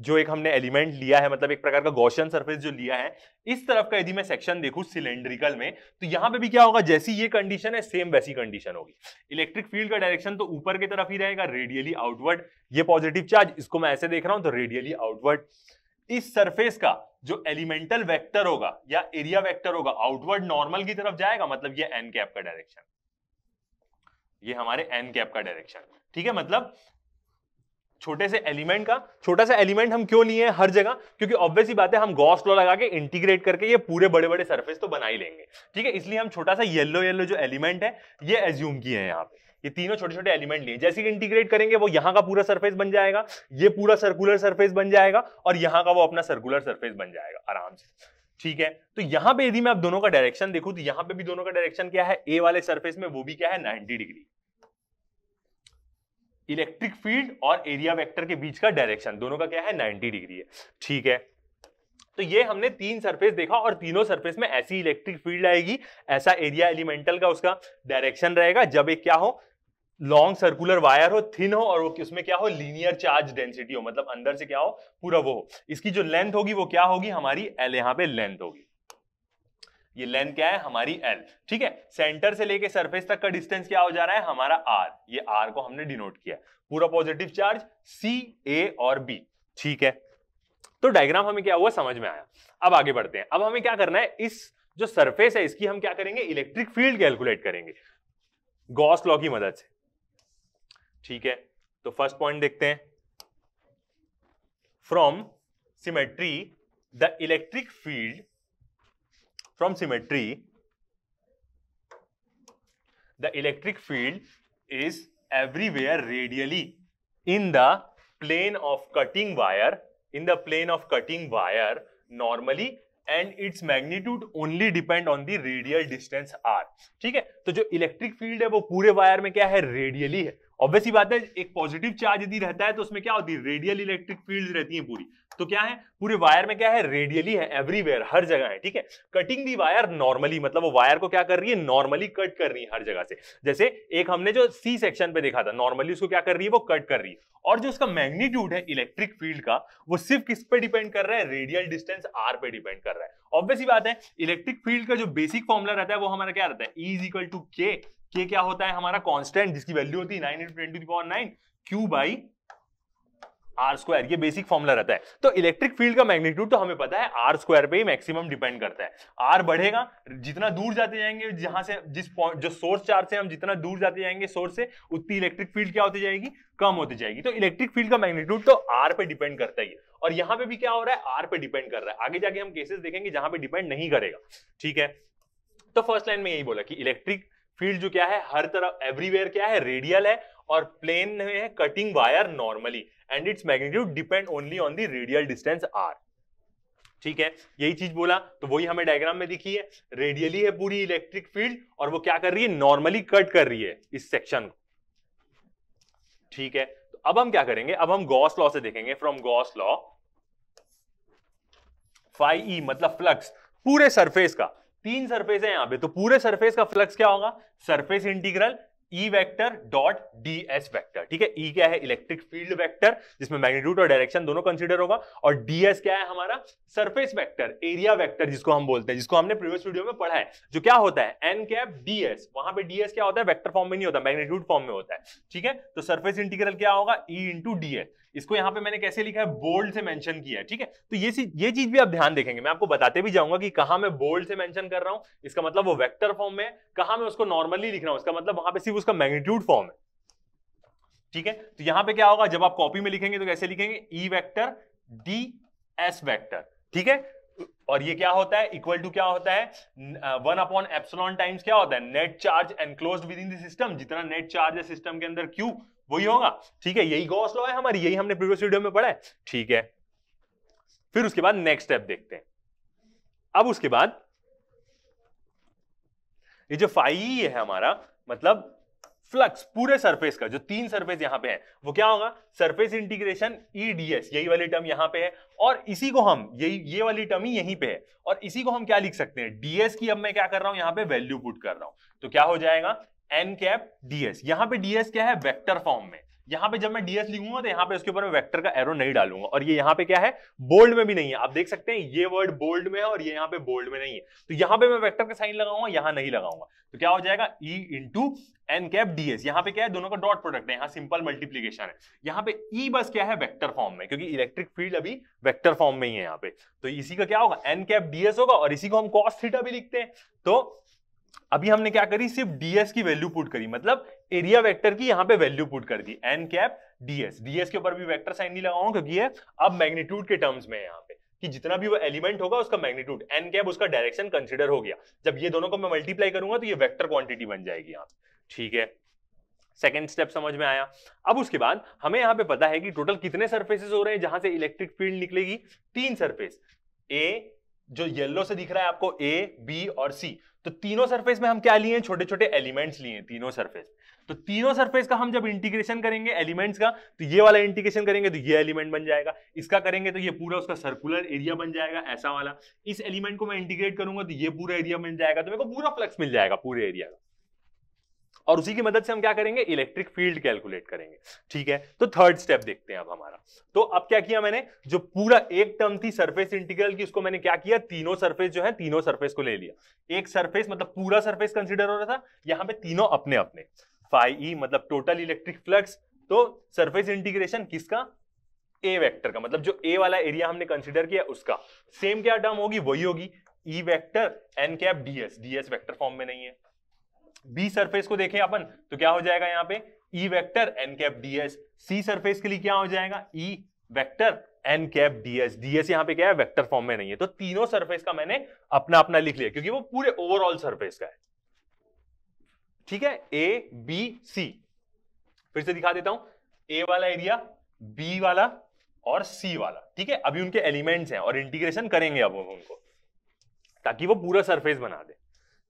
जो एक हमने एलिमेंट लिया है मतलब एक प्रकार का गौशन सरफेस जो लिया है इस तरफ का यदि मैं सेक्शन देखूं सिलेंड्रिकल में तो यहां पे भी क्या होगा जैसी ये कंडीशन है सेम वैसी कंडीशन होगी इलेक्ट्रिक फील्ड का डायरेक्शन तो ऊपर की तरफ ही रहेगा रेडियली आउटवर्ड ये पॉजिटिव चार्ज इसको मैं ऐसे देख रहा हूं तो रेडियली आउटवर्ड इस सरफेस का जो एलिमेंटल वैक्टर होगा या एरिया वैक्टर होगा आउटवर्ड नॉर्मल की तरफ जाएगा मतलब ये एन कैप का डायरेक्शन ये हमारे एन कैप का डायरेक्शन ठीक है मतलब छोटे से एलिमेंट का छोटा सा एलिमेंट हम क्यों लिए हर जगह क्योंकि ऑब्वियसली बात है हम गॉस लॉ लगा के इंटीग्रेट करके ये पूरे बड़े बड़े सर्फेस तो बना ही लेंगे ठीक है इसलिए हम छोटा सा येल्लो येल्लो जो एलिमेंट है ये एज्यूम किए हैं यहाँ पे ये तीनों छोटे छोटे एलिमेंट लिए जैसे कि इंटीग्रेट करेंगे वो यहाँ का पूरा सरफेस बन जाएगा ये पूरा सर्कुलर सरफेस बन जाएगा और यहाँ का वो अपना सर्कुलर सरफेस बन जाएगा आराम से ठीक है तो यहाँ पे यदि मैं आप दोनों का डायरेक्शन देखू तो यहाँ पे भी दोनों का डायरेक्शन क्या है ए वाले सरफेस में वो भी क्या है नाइनटी डिग्री इलेक्ट्रिक फील्ड और एरिया वेक्टर के बीच का डायरेक्शन दोनों का क्या है 90 डिग्री है ठीक है तो ये हमने तीन सरफेस देखा और तीनों सरफेस में ऐसी इलेक्ट्रिक फील्ड आएगी ऐसा एरिया एलिमेंटल का उसका डायरेक्शन रहेगा जब एक क्या हो लॉन्ग सर्कुलर वायर हो थिन हो और वो उसमें क्या हो लीनियर चार्ज डेंसिटी हो मतलब अंदर से क्या हो पूरा वो हो इसकी जो लेंथ होगी वो क्या होगी हमारी एल यहां पे लेंथ होगी ये लेंथ क्या है हमारी एल ठीक है सेंटर से लेके सरफेस तक का डिस्टेंस क्या हो जा रहा है हमारा आर ये आर को हमने डिनोट किया पूरा पॉजिटिव चार्ज सी ए और बी ठीक है तो डायग्राम हमें क्या हुआ समझ में आया अब आगे बढ़ते हैं अब हमें क्या करना है इस जो सरफेस है इसकी हम क्या करेंगे इलेक्ट्रिक फील्ड कैलकुलेट करेंगे गॉस लॉ की मदद से ठीक है तो फर्स्ट पॉइंट देखते हैं from symmetry the electric field from symmetry, the electric field is everywhere radially in the plane of cutting wire, in the plane of cutting wire normally and its magnitude only depend on the radial distance r ठीक है तो जो electric field है वो पूरे wire में क्या है रेडियली है ऑब्वियसली बात है एक पॉजिटिव चार्ज यदि रहता है तो उसमें क्या होती है रेडियल इलेक्ट्रिक फील्ड रहती है पूरी तो क्या है पूरे वायर में क्या है रेडियली है एवरीवेयर हर जगह है ठीक है कटिंग दी वायर नॉर्मली मतलब वो वायर को क्या कर रही है नॉर्मली कट कर रही है हर जगह से जैसे एक हमने जो सी सेक्शन पे देखा था नॉर्मली उसको क्या कर रही है वो कट कर रही है और जो उसका मैग्नीट्यूड है इलेक्ट्रिक फील्ड का वो सिर्फ किस पे डिपेंड कर रहा है रेडियल डिस्टेंस आर पे डिपेंड कर रहा है ऑब्वियस ही बात है इलेक्ट्रिक फील्ड का जो बेसिक फॉर्मुला रहता है वो हमारा क्या रहता है ई इज इक्वल टू के क्या होता है हमारा कॉन्स्टेंट जिसकी वैल्यू होती है nine into twenty to power nine Q by R square ये बेसिक फॉर्मूला रहता है तो इलेक्ट्रिक फील्ड का मैग्नीट्यूड तो हमें पता है आर स्क्वायर पे ही मैक्सिमम डिपेंड करता है आर बढ़ेगा जितना दूर जाते जाएंगे जहां से जिस पॉइंट जो सोर्स चार्ज से हम जितना दूर जाते जाएंगे सोर्स से उतनी इलेक्ट्रिक फील्ड क्या होती जाएगी कम होती जाएगी तो इलेक्ट्रिक फील्ड का मैग्नीट्यूड तो आर पे डिपेंड करता ही और यहाँ पे भी क्या हो रहा है आर पे डिपेंड कर रहा है आगे जाके हम केसेस देखेंगे जहां पर डिपेंड नहीं करेगा ठीक है तो फर्स्ट लाइन में यही बोला कि इलेक्ट्रिक फील्ड जो क्या है हर तरफ एवरीवेयर क्या है रेडियल है और प्लेन में cutting wire normally and its magnitude depend only on the radial distance R ठीक है यही चीज बोला तो वही हमें डायग्राम में दिखी है रेडियली है पूरी इलेक्ट्रिक फील्ड और वो क्या कर रही है नॉर्मली कट कर रही है इस सेक्शन को ठीक है तो अब हम क्या करेंगे अब हम गॉस लॉ से देखेंगे from Gauss law phi E मतलब फ्लक्स पूरे सरफेस का तीन सरफेस है यहां पे तो पूरे सरफेस का फ्लक्स क्या होगा surface integral E vector dot D S vector ठीक है ई e क्या है इलेक्ट्रिक फील्ड वेक्टर जिसमें मैग्नीट्यूड और डायरेक्शन दोनों कंसिडर होगा और डी एस क्या है हमारा सरफेस वेक्टर एरिया वेक्टर जिसको हम बोलते हैं जिसको हमने प्रीवियस वीडियो में पढ़ा है जो क्या होता है एन कैप एस वहां डी डीएस क्या होता है वैक्टर फॉर्म में नहीं होता मैग्नीट्यूड फॉर्म में होता है ठीक है तो सर्फेस इंटीग्रल क्या होगा ई इंटू डी एस इसको यहाँ पे मैंने कैसे लिखा है बोल्ड से मेंशन किया है ठीक है तो ये ये चीज भी आप ध्यान देखेंगे मैं आपको बताते भी जाऊंगा कि कहा मैं बोल्ड से मेंशन कर रहा हूं इसका मतलब वो वेक्टर फॉर्म में कहा मैं उसको नॉर्मली लिख रहा हूं इसका मतलब वहां पे सिर्फ उसका मैग्नीट्यूड फॉर्म है ठीक है तो यहां पर क्या होगा जब आप कॉपी में लिखेंगे तो कैसे लिखेंगे E vector D S vector ठीक है और ये क्या होता है इक्वल टू क्या होता है वन अपॉन एप्सलॉन टाइम्स क्या होता है net charge enclose within the system जितना नेट चार्ज है सिस्टम के अंदर क्यू वही होगा ठीक है यही गॉस लॉ है हमारी यही हमने प्रीवियस वीडियो में पढ़ा है ठीक है फिर उसके बाद नेक्स्ट स्टेप देखते हैं अब उसके बाद ये जो फाइव है हमारा मतलब फ्लक्स पूरे सरफेस का जो तीन सरफेस यहां पे है वो क्या होगा सरफेस इंटीग्रेशन ई e यही वाली टर्म यहां पे है और इसी को हम यही ये वाली टर्म ही यहीं पे है और इसी को हम क्या लिख सकते हैं डीएस की अब मैं क्या कर रहा हूं यहां पे वैल्यू पुट कर रहा हूं तो क्या हो जाएगा एन कैप डीएस यहां पे डीएस क्या है वेक्टर फॉर्म में यहां पे जब मैं डीएस लिखूंगा तो यहां पे उसके ऊपर वेक्टर का एरो नहीं डालूंगा और ये यहां पे क्या है बोल्ड में भी नहीं है आप देख सकते हैं ये वर्ड बोल्ड में है और ये यहां पे बोल्ड में नहीं है तो यहां पे मैं वेक्टर का साइन लगाऊंगा यहां नहीं लगाऊंगा तो क्या हो जाएगा E into N cap D S यहां पे क्या है दोनों का डॉट प्रोडक्ट है यहां सिंपल मल्टीप्लीकेशन है यहां पे ई e बस क्या है वेक्टर फॉर्म में क्योंकि इलेक्ट्रिक फील्ड अभी वेक्टर फॉर्म में ही है यहां पे तो इसी का क्या होगा एन कैप डीएस होगा और इसी को हम कॉस थीटा भी लिखते हैं तो अभी हमने क्या करी सिर्फ डीएस की वैल्यू पुट करी मतलब एरिया वेक्टर की यहां पे वैल्यू पुट कर दी एन कैप डीएस डीएस के ऊपर भी वेक्टर साइन नहीं लगाऊंगा क्योंकि ये अब मैग्नीट्यूड के टर्म्स में है यहां पे कि जितना भी वो एलिमेंट होगा उसका मैग्नीट्यूड एन कैप उसका डायरेक्शन कंसीडर हो गया जब ये दोनों को मैं मल्टीप्लाई करूंगा तो ये वेक्टर क्वांटिटी बन जाएगी यहाँ ठीक है सेकेंड स्टेप समझ में आया अब उसके बाद हमें यहाँ पे पता है कि टोटल कितने सर्फेसिस हो रहे हैं जहां से इलेक्ट्रिक फील्ड निकलेगी तीन सर्फेस ए जो येलो से दिख रहा है आपको ए बी और सी तो तीनों सरफेस में हम क्या लिए छोटे छोटे एलिमेंट्स लिए तीनों सरफेस तो तीनों सरफेस का हम जब इंटीग्रेशन करेंगे एलिमेंट्स का तो ये वाला इंटीग्रेशन करेंगे तो ये एलिमेंट बन जाएगा इसका करेंगे तो ये पूरा उसका सर्कुलर एरिया बन जाएगा ऐसा वाला इस एलिमेंट को मैं इंटीग्रेट करूंगा तो ये पूरा एरिया बन जाएगा तो मेरे को पूरा फ्लक्स मिल जाएगा पूरे एरिया का और उसी की मदद से हम क्या करेंगे इलेक्ट्रिक फील्ड कैलकुलेट करेंगे ठीक है तो थर्ड स्टेप देखते हैं अब हमारा तो अब क्या किया मैंने जो पूरा एक टर्म थी सरफेस इंटीग्रल की उसको मैंने क्या किया तीनों सरफेस जो है तीनों सरफेस को ले लिया एक सरफेस मतलब पूरा सरफेस कंसिडर हो रहा था यहाँ पे तीनों अपने अपने फाइव e, मतलब टोटल इलेक्ट्रिक फ्लक्स तो सरफेस इंटीग्रेशन किसका ए वेक्टर का मतलब जो ए वाला एरिया हमने कंसिडर किया उसका सेम क्या टर्म होगी वही होगी E vector N cap DS DS vector form में नहीं है बी सरफेस को देखें अपन तो क्या हो जाएगा यहाँ पे E vector N cap DS C surface के लिए क्या हो जाएगा E vector N cap DS DS यहाँ पे क्या है वेक्टर फॉर्म में नहीं है तो तीनों सरफेस का मैंने अपना अपना लिख लिया क्योंकि वो पूरे ओवरऑल सरफेस का है ठीक है ए बी सी फिर से दिखा देता हूं ए वाला एरिया बी वाला और सी वाला ठीक है अभी उनके एलिमेंट्स हैं और इंटीग्रेशन करेंगे अब उनको ताकि वो पूरा सरफेस बना दे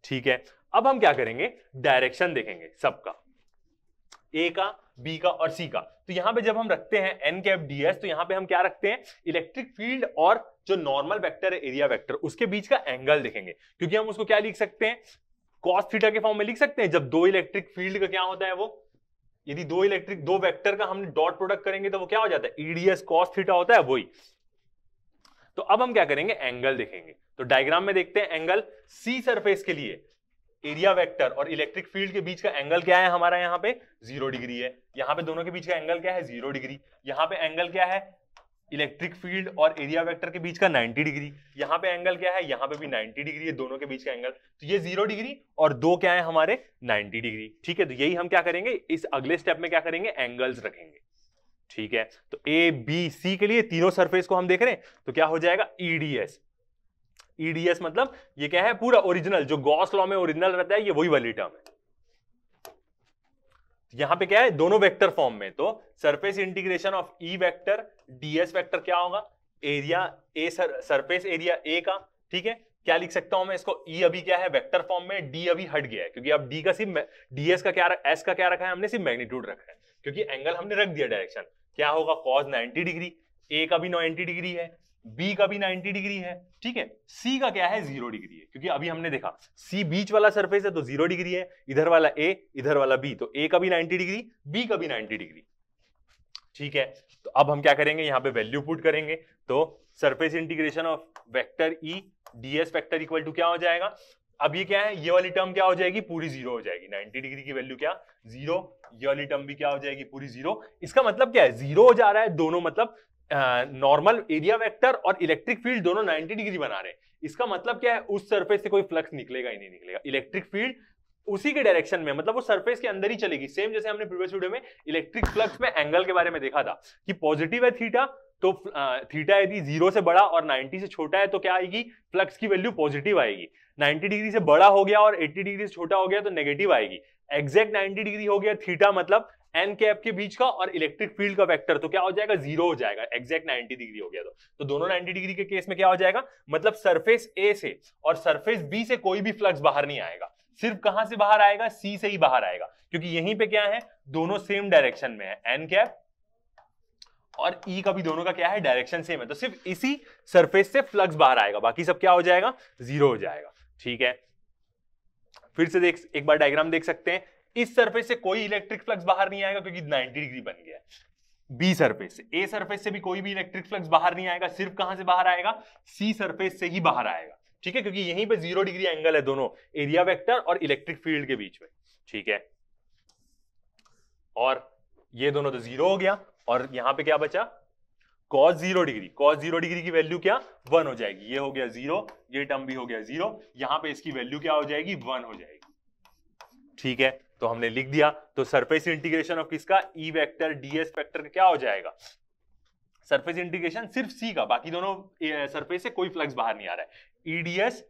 ठीक है अब हम क्या करेंगे डायरेक्शन देखेंगे सबका ए का बी का और सी का तो यहां पे जब हम रखते हैं एन कैप डी एस तो यहां पे हम क्या रखते हैं इलेक्ट्रिक फील्ड और जो नॉर्मल वेक्टर है एरिया वेक्टर उसके बीच का एंगल देखेंगे क्योंकि हम उसको क्या लिख सकते हैं कॉस थीटा के फॉर्म में लिख सकते हैं जब दो इलेक्ट्रिक फील्ड का क्या होता है वो यदि दो इलेक्ट्रिक दो वेक्टर का हम डॉट प्रोडक्ट करेंगे तो वो क्या हो जाता है ईडीएस कॉस थीटा होता है वही तो अब हम क्या करेंगे एंगल देखेंगे तो डायग्राम में देखते हैं एंगल सी सरफेस के लिए एरिया वेक्टर और इलेक्ट्रिक फील्ड के बीच का एंगल क्या है हमारा यहाँ पे जीरो डिग्री है यहाँ पे दोनों के बीच का एंगल क्या है जीरो डिग्री यहाँ पे एंगल क्या है इलेक्ट्रिक फील्ड और एरिया वेक्टर के बीच का 90 डिग्री यहाँ पे एंगल क्या है यहाँ पे भी 90 डिग्री है दोनों के बीच का एंगल तो ये जीरो डिग्री और दो क्या है हमारे 90 डिग्री ठीक है तो यही हम क्या करेंगे इस अगले स्टेप में क्या करेंगे एंगल्स रखेंगे ठीक है तो ए बी सी के लिए तीनों सरफेस को हम देख रहे हैं तो क्या हो जाएगा ईडीएस e ईडीएस e मतलब ये क्या है पूरा ओरिजिनल जो गॉस लॉ में ओरिजिनल रहता है ये वही वाली टर्म है यहां पे क्या है दोनों वेक्टर फॉर्म में तो surface integration of E vector DS vector क्या होगा area A sir, surface area A का ठीक है क्या लिख सकता हूं मैं इसको ई e अभी क्या है वेक्टर फॉर्म में डी अभी हट गया है क्योंकि अब डी का सिर्फ डीएस का क्या एस का क्या रखा है हमने सिर्फ मैग्नीट्यूड रखा है क्योंकि एंगल हमने रख दिया डायरेक्शन क्या होगा कॉज नाइनटी डिग्री ए का भी नाइनटी डिग्री है बी का भी 90 डिग्री है ठीक है सी का क्या है जीरो डिग्री है क्योंकि अभी हमने देखा सी बीच वाला सरफेस है तो जीरो डिग्री है इधर वाला ए इधर वाला बी तो ए का भी 90 डिग्री बी का भी 90 डिग्री ठीक है तो अब हम क्या करेंगे यहाँ पे वैल्यू पुट करेंगे तो surface integration of vector E DS vector equal to क्या हो जाएगा अब ये क्या है ये वाली टर्म क्या हो जाएगी पूरी जीरो हो जाएगी 90 डिग्री की वैल्यू क्या जीरो ये वाली टर्म भी क्या हो जाएगी पूरी जीरो इसका मतलब क्या है जीरो हो जा रहा है दोनों मतलब नॉर्मल एरिया वेक्टर और इलेक्ट्रिक फील्ड दोनों 90 डिग्री बना रहे हैं इसका मतलब क्या है उस सरफेस से कोई फ्लक्स निकलेगा ही नहीं निकलेगा इलेक्ट्रिक फील्ड उसी के डायरेक्शन में मतलब वो सरफेस के अंदर ही चलेगी सेम जैसे हमने प्रीवियस वीडियो में इलेक्ट्रिक फ्लक्स में एंगल के बारे में देखा था कि पॉजिटिव है थीटा तो थीटा यदि जीरो से बड़ा और 90 से छोटा है तो क्या आएगी फ्लक्स की वैल्यू पॉजिटिव आएगी 90 डिग्री से बड़ा हो गया और 80 डिग्री से छोटा हो गया तो नेगेटिव आएगी एग्जैक्ट 90 डिग्री हो गया थीटा मतलब एन कैप के बीच का और इलेक्ट्रिक फील्ड का वेक्टर तो क्या हो जाएगा जीरो हो जाएगा एक्जैक्ट नाइनटी डिग्री हो गया तो तो दोनों नाइनटी डिग्री के केस में क्या हो जाएगा मतलब सरफेस ए से और सरफेस बी से कोई भी फ्लक्स बाहर नहीं आएगा सिर्फ कहां से बाहर आएगा सी से ही बाहर आएगा क्योंकि यहीं पे क्या है दोनों सेम डायरेक्शन में है एन कैप और ई e का भी दोनों का क्या है डायरेक्शन सेम है तो सिर्फ इसी सरफेस से फ्लक्स बाहर आएगा बाकी सब क्या हो जाएगा जीरो हो जाएगा ठीक है फिर से देख एक बार डायग्राम देख सकते हैं इस सरफेस से कोई इलेक्ट्रिक फ्लक्स बाहर नहीं आएगा क्योंकि 90 डिग्री बन गया बी सरफेस से ए सरफेस से भी कोई भी इलेक्ट्रिक फ्लक्स बाहर नहीं आएगा सिर्फ कहां से बाहर आएगा सी सरफेस से ही बाहर आएगा ठीक है क्योंकि यहीं पे जीरो डिग्री एंगल है दोनों एरिया वेक्टर और इलेक्ट्रिक फील्ड के बीच में ठीक है और ये दोनों तो जीरो हो गया और यहां पे क्या बचा cos zero degree cos zero degree की वैल्यू क्या वन हो जाएगी ये हो गया जीरो ये टर्म भी हो गया जीरो यहां पे इसकी वैल्यू क्या हो जाएगी वन हो जाएगी ठीक है तो हमने लिख दिया तो सरफेस इंटीग्रेशन ऑफ किसका ई वेक्टर डीएस वेक्टर क्या हो जाएगा सरफेस इंटीग्रेशन सिर्फ सी का बाकी दोनों सरफेस से कोई फ्लक्स बाहर नहीं आ रहा है ईडीएस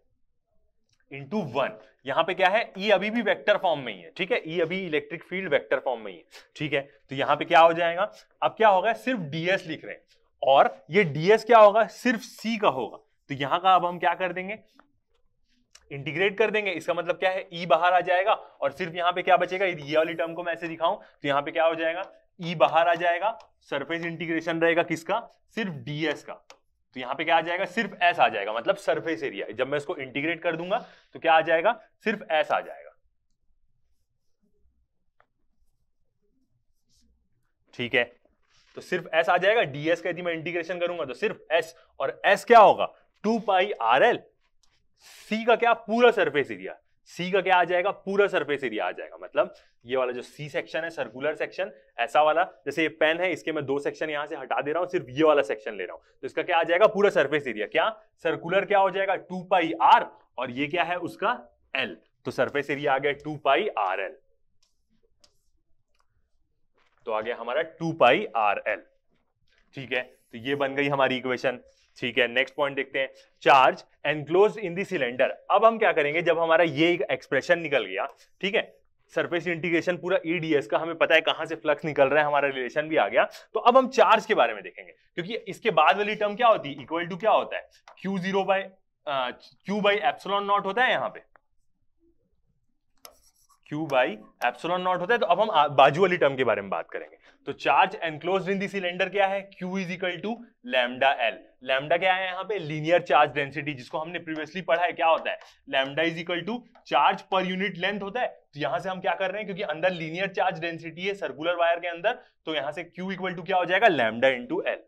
इंटू वन यहां पे क्या है ई e अभी भी वेक्टर फॉर्म में ही है ठीक है ई e अभी इलेक्ट्रिक फील्ड वेक्टर फॉर्म में ही है ठीक है तो यहां पे क्या हो जाएगा अब क्या होगा सिर्फ डीएस लिख रहे हैं और ये डीएस क्या होगा सिर्फ सी का होगा तो यहां का अब हम क्या कर देंगे इंटीग्रेट कर देंगे इसका मतलब क्या है ई e बाहर आ जाएगा और सिर्फ यहाँ पे क्या बचेगा यदि ये वाली टर्म को मैं ऐसे दिखाऊं तो यहाँ पे क्या हो जाएगा ई e बाहर आ जाएगा सरफेस इंटीग्रेशन रहेगा किसका सिर्फ डीएस का तो यहाँ पे क्या आ जाएगा सिर्फ एस आ जाएगा मतलब सरफेस एरिया जब मैं इसको इंटीग्रेट कर दूंगा तो क्या आ जाएगा सिर्फ एस आ जाएगा ठीक है तो सिर्फ एस आ जाएगा डीएस का यदि मैं इंटीग्रेशन करूंगा तो सिर्फ एस और एस क्या होगा two pi R L C का क्या पूरा सरफेस एरिया सी का क्या आ जाएगा पूरा सरफेस एरिया आ जाएगा मतलब ये वाला जो सी सेक्शन है सर्कुलर सेक्शन ऐसा वाला जैसे ये पेन है इसके मैं दो सेक्शन यहां से हटा दे रहा हूं सिर्फ ये वाला सेक्शन ले रहा हूं तो इसका क्या आ जाएगा पूरा सरफेस एरिया क्या सर्कुलर क्या हो जाएगा टू पाई आर और ये क्या है उसका एल तो सरफेस एरिया आ गया टू पाई आर एल तो आ गया हमारा टू पाई आर एल ठीक है तो ये बन गई हमारी इक्वेशन ठीक है नेक्स्ट पॉइंट देखते हैं charge enclose in the cylinder अब हम क्या करेंगे जब हमारा ये एक्सप्रेशन निकल गया ठीक है सरफेस इंटीग्रेशन पूरा ईडीएस e का हमें पता है कहां से फ्लक्स निकल रहा है हमारा रिलेशन भी आ गया तो अब हम चार्ज के बारे में देखेंगे क्योंकि इसके बाद वाली टर्म क्या होती है इक्वल टू क्या होता है Q zero by Q by epsilon not होता है यहाँ पे क्यू बाई एप्सोलॉन नॉट होता है तो अब हम बाजू वाली टर्म के बारे में बात करेंगे तो charge enclose in the cylinder क्या है Q is equal to lambda L lambda क्या है यहाँ पे लीनियर चार्ज डेंसिटी जिसको हमने प्रीवियसली पढ़ा है क्या होता है lambda is equal to charge per unit length होता है तो यहां से हम क्या कर रहे हैं क्योंकि अंदर लीनियर चार्ज डेंसिटी है सर्कुलर वायर के अंदर तो यहां से Q इक्वल टू क्या हो जाएगा लैमडा इंटू एल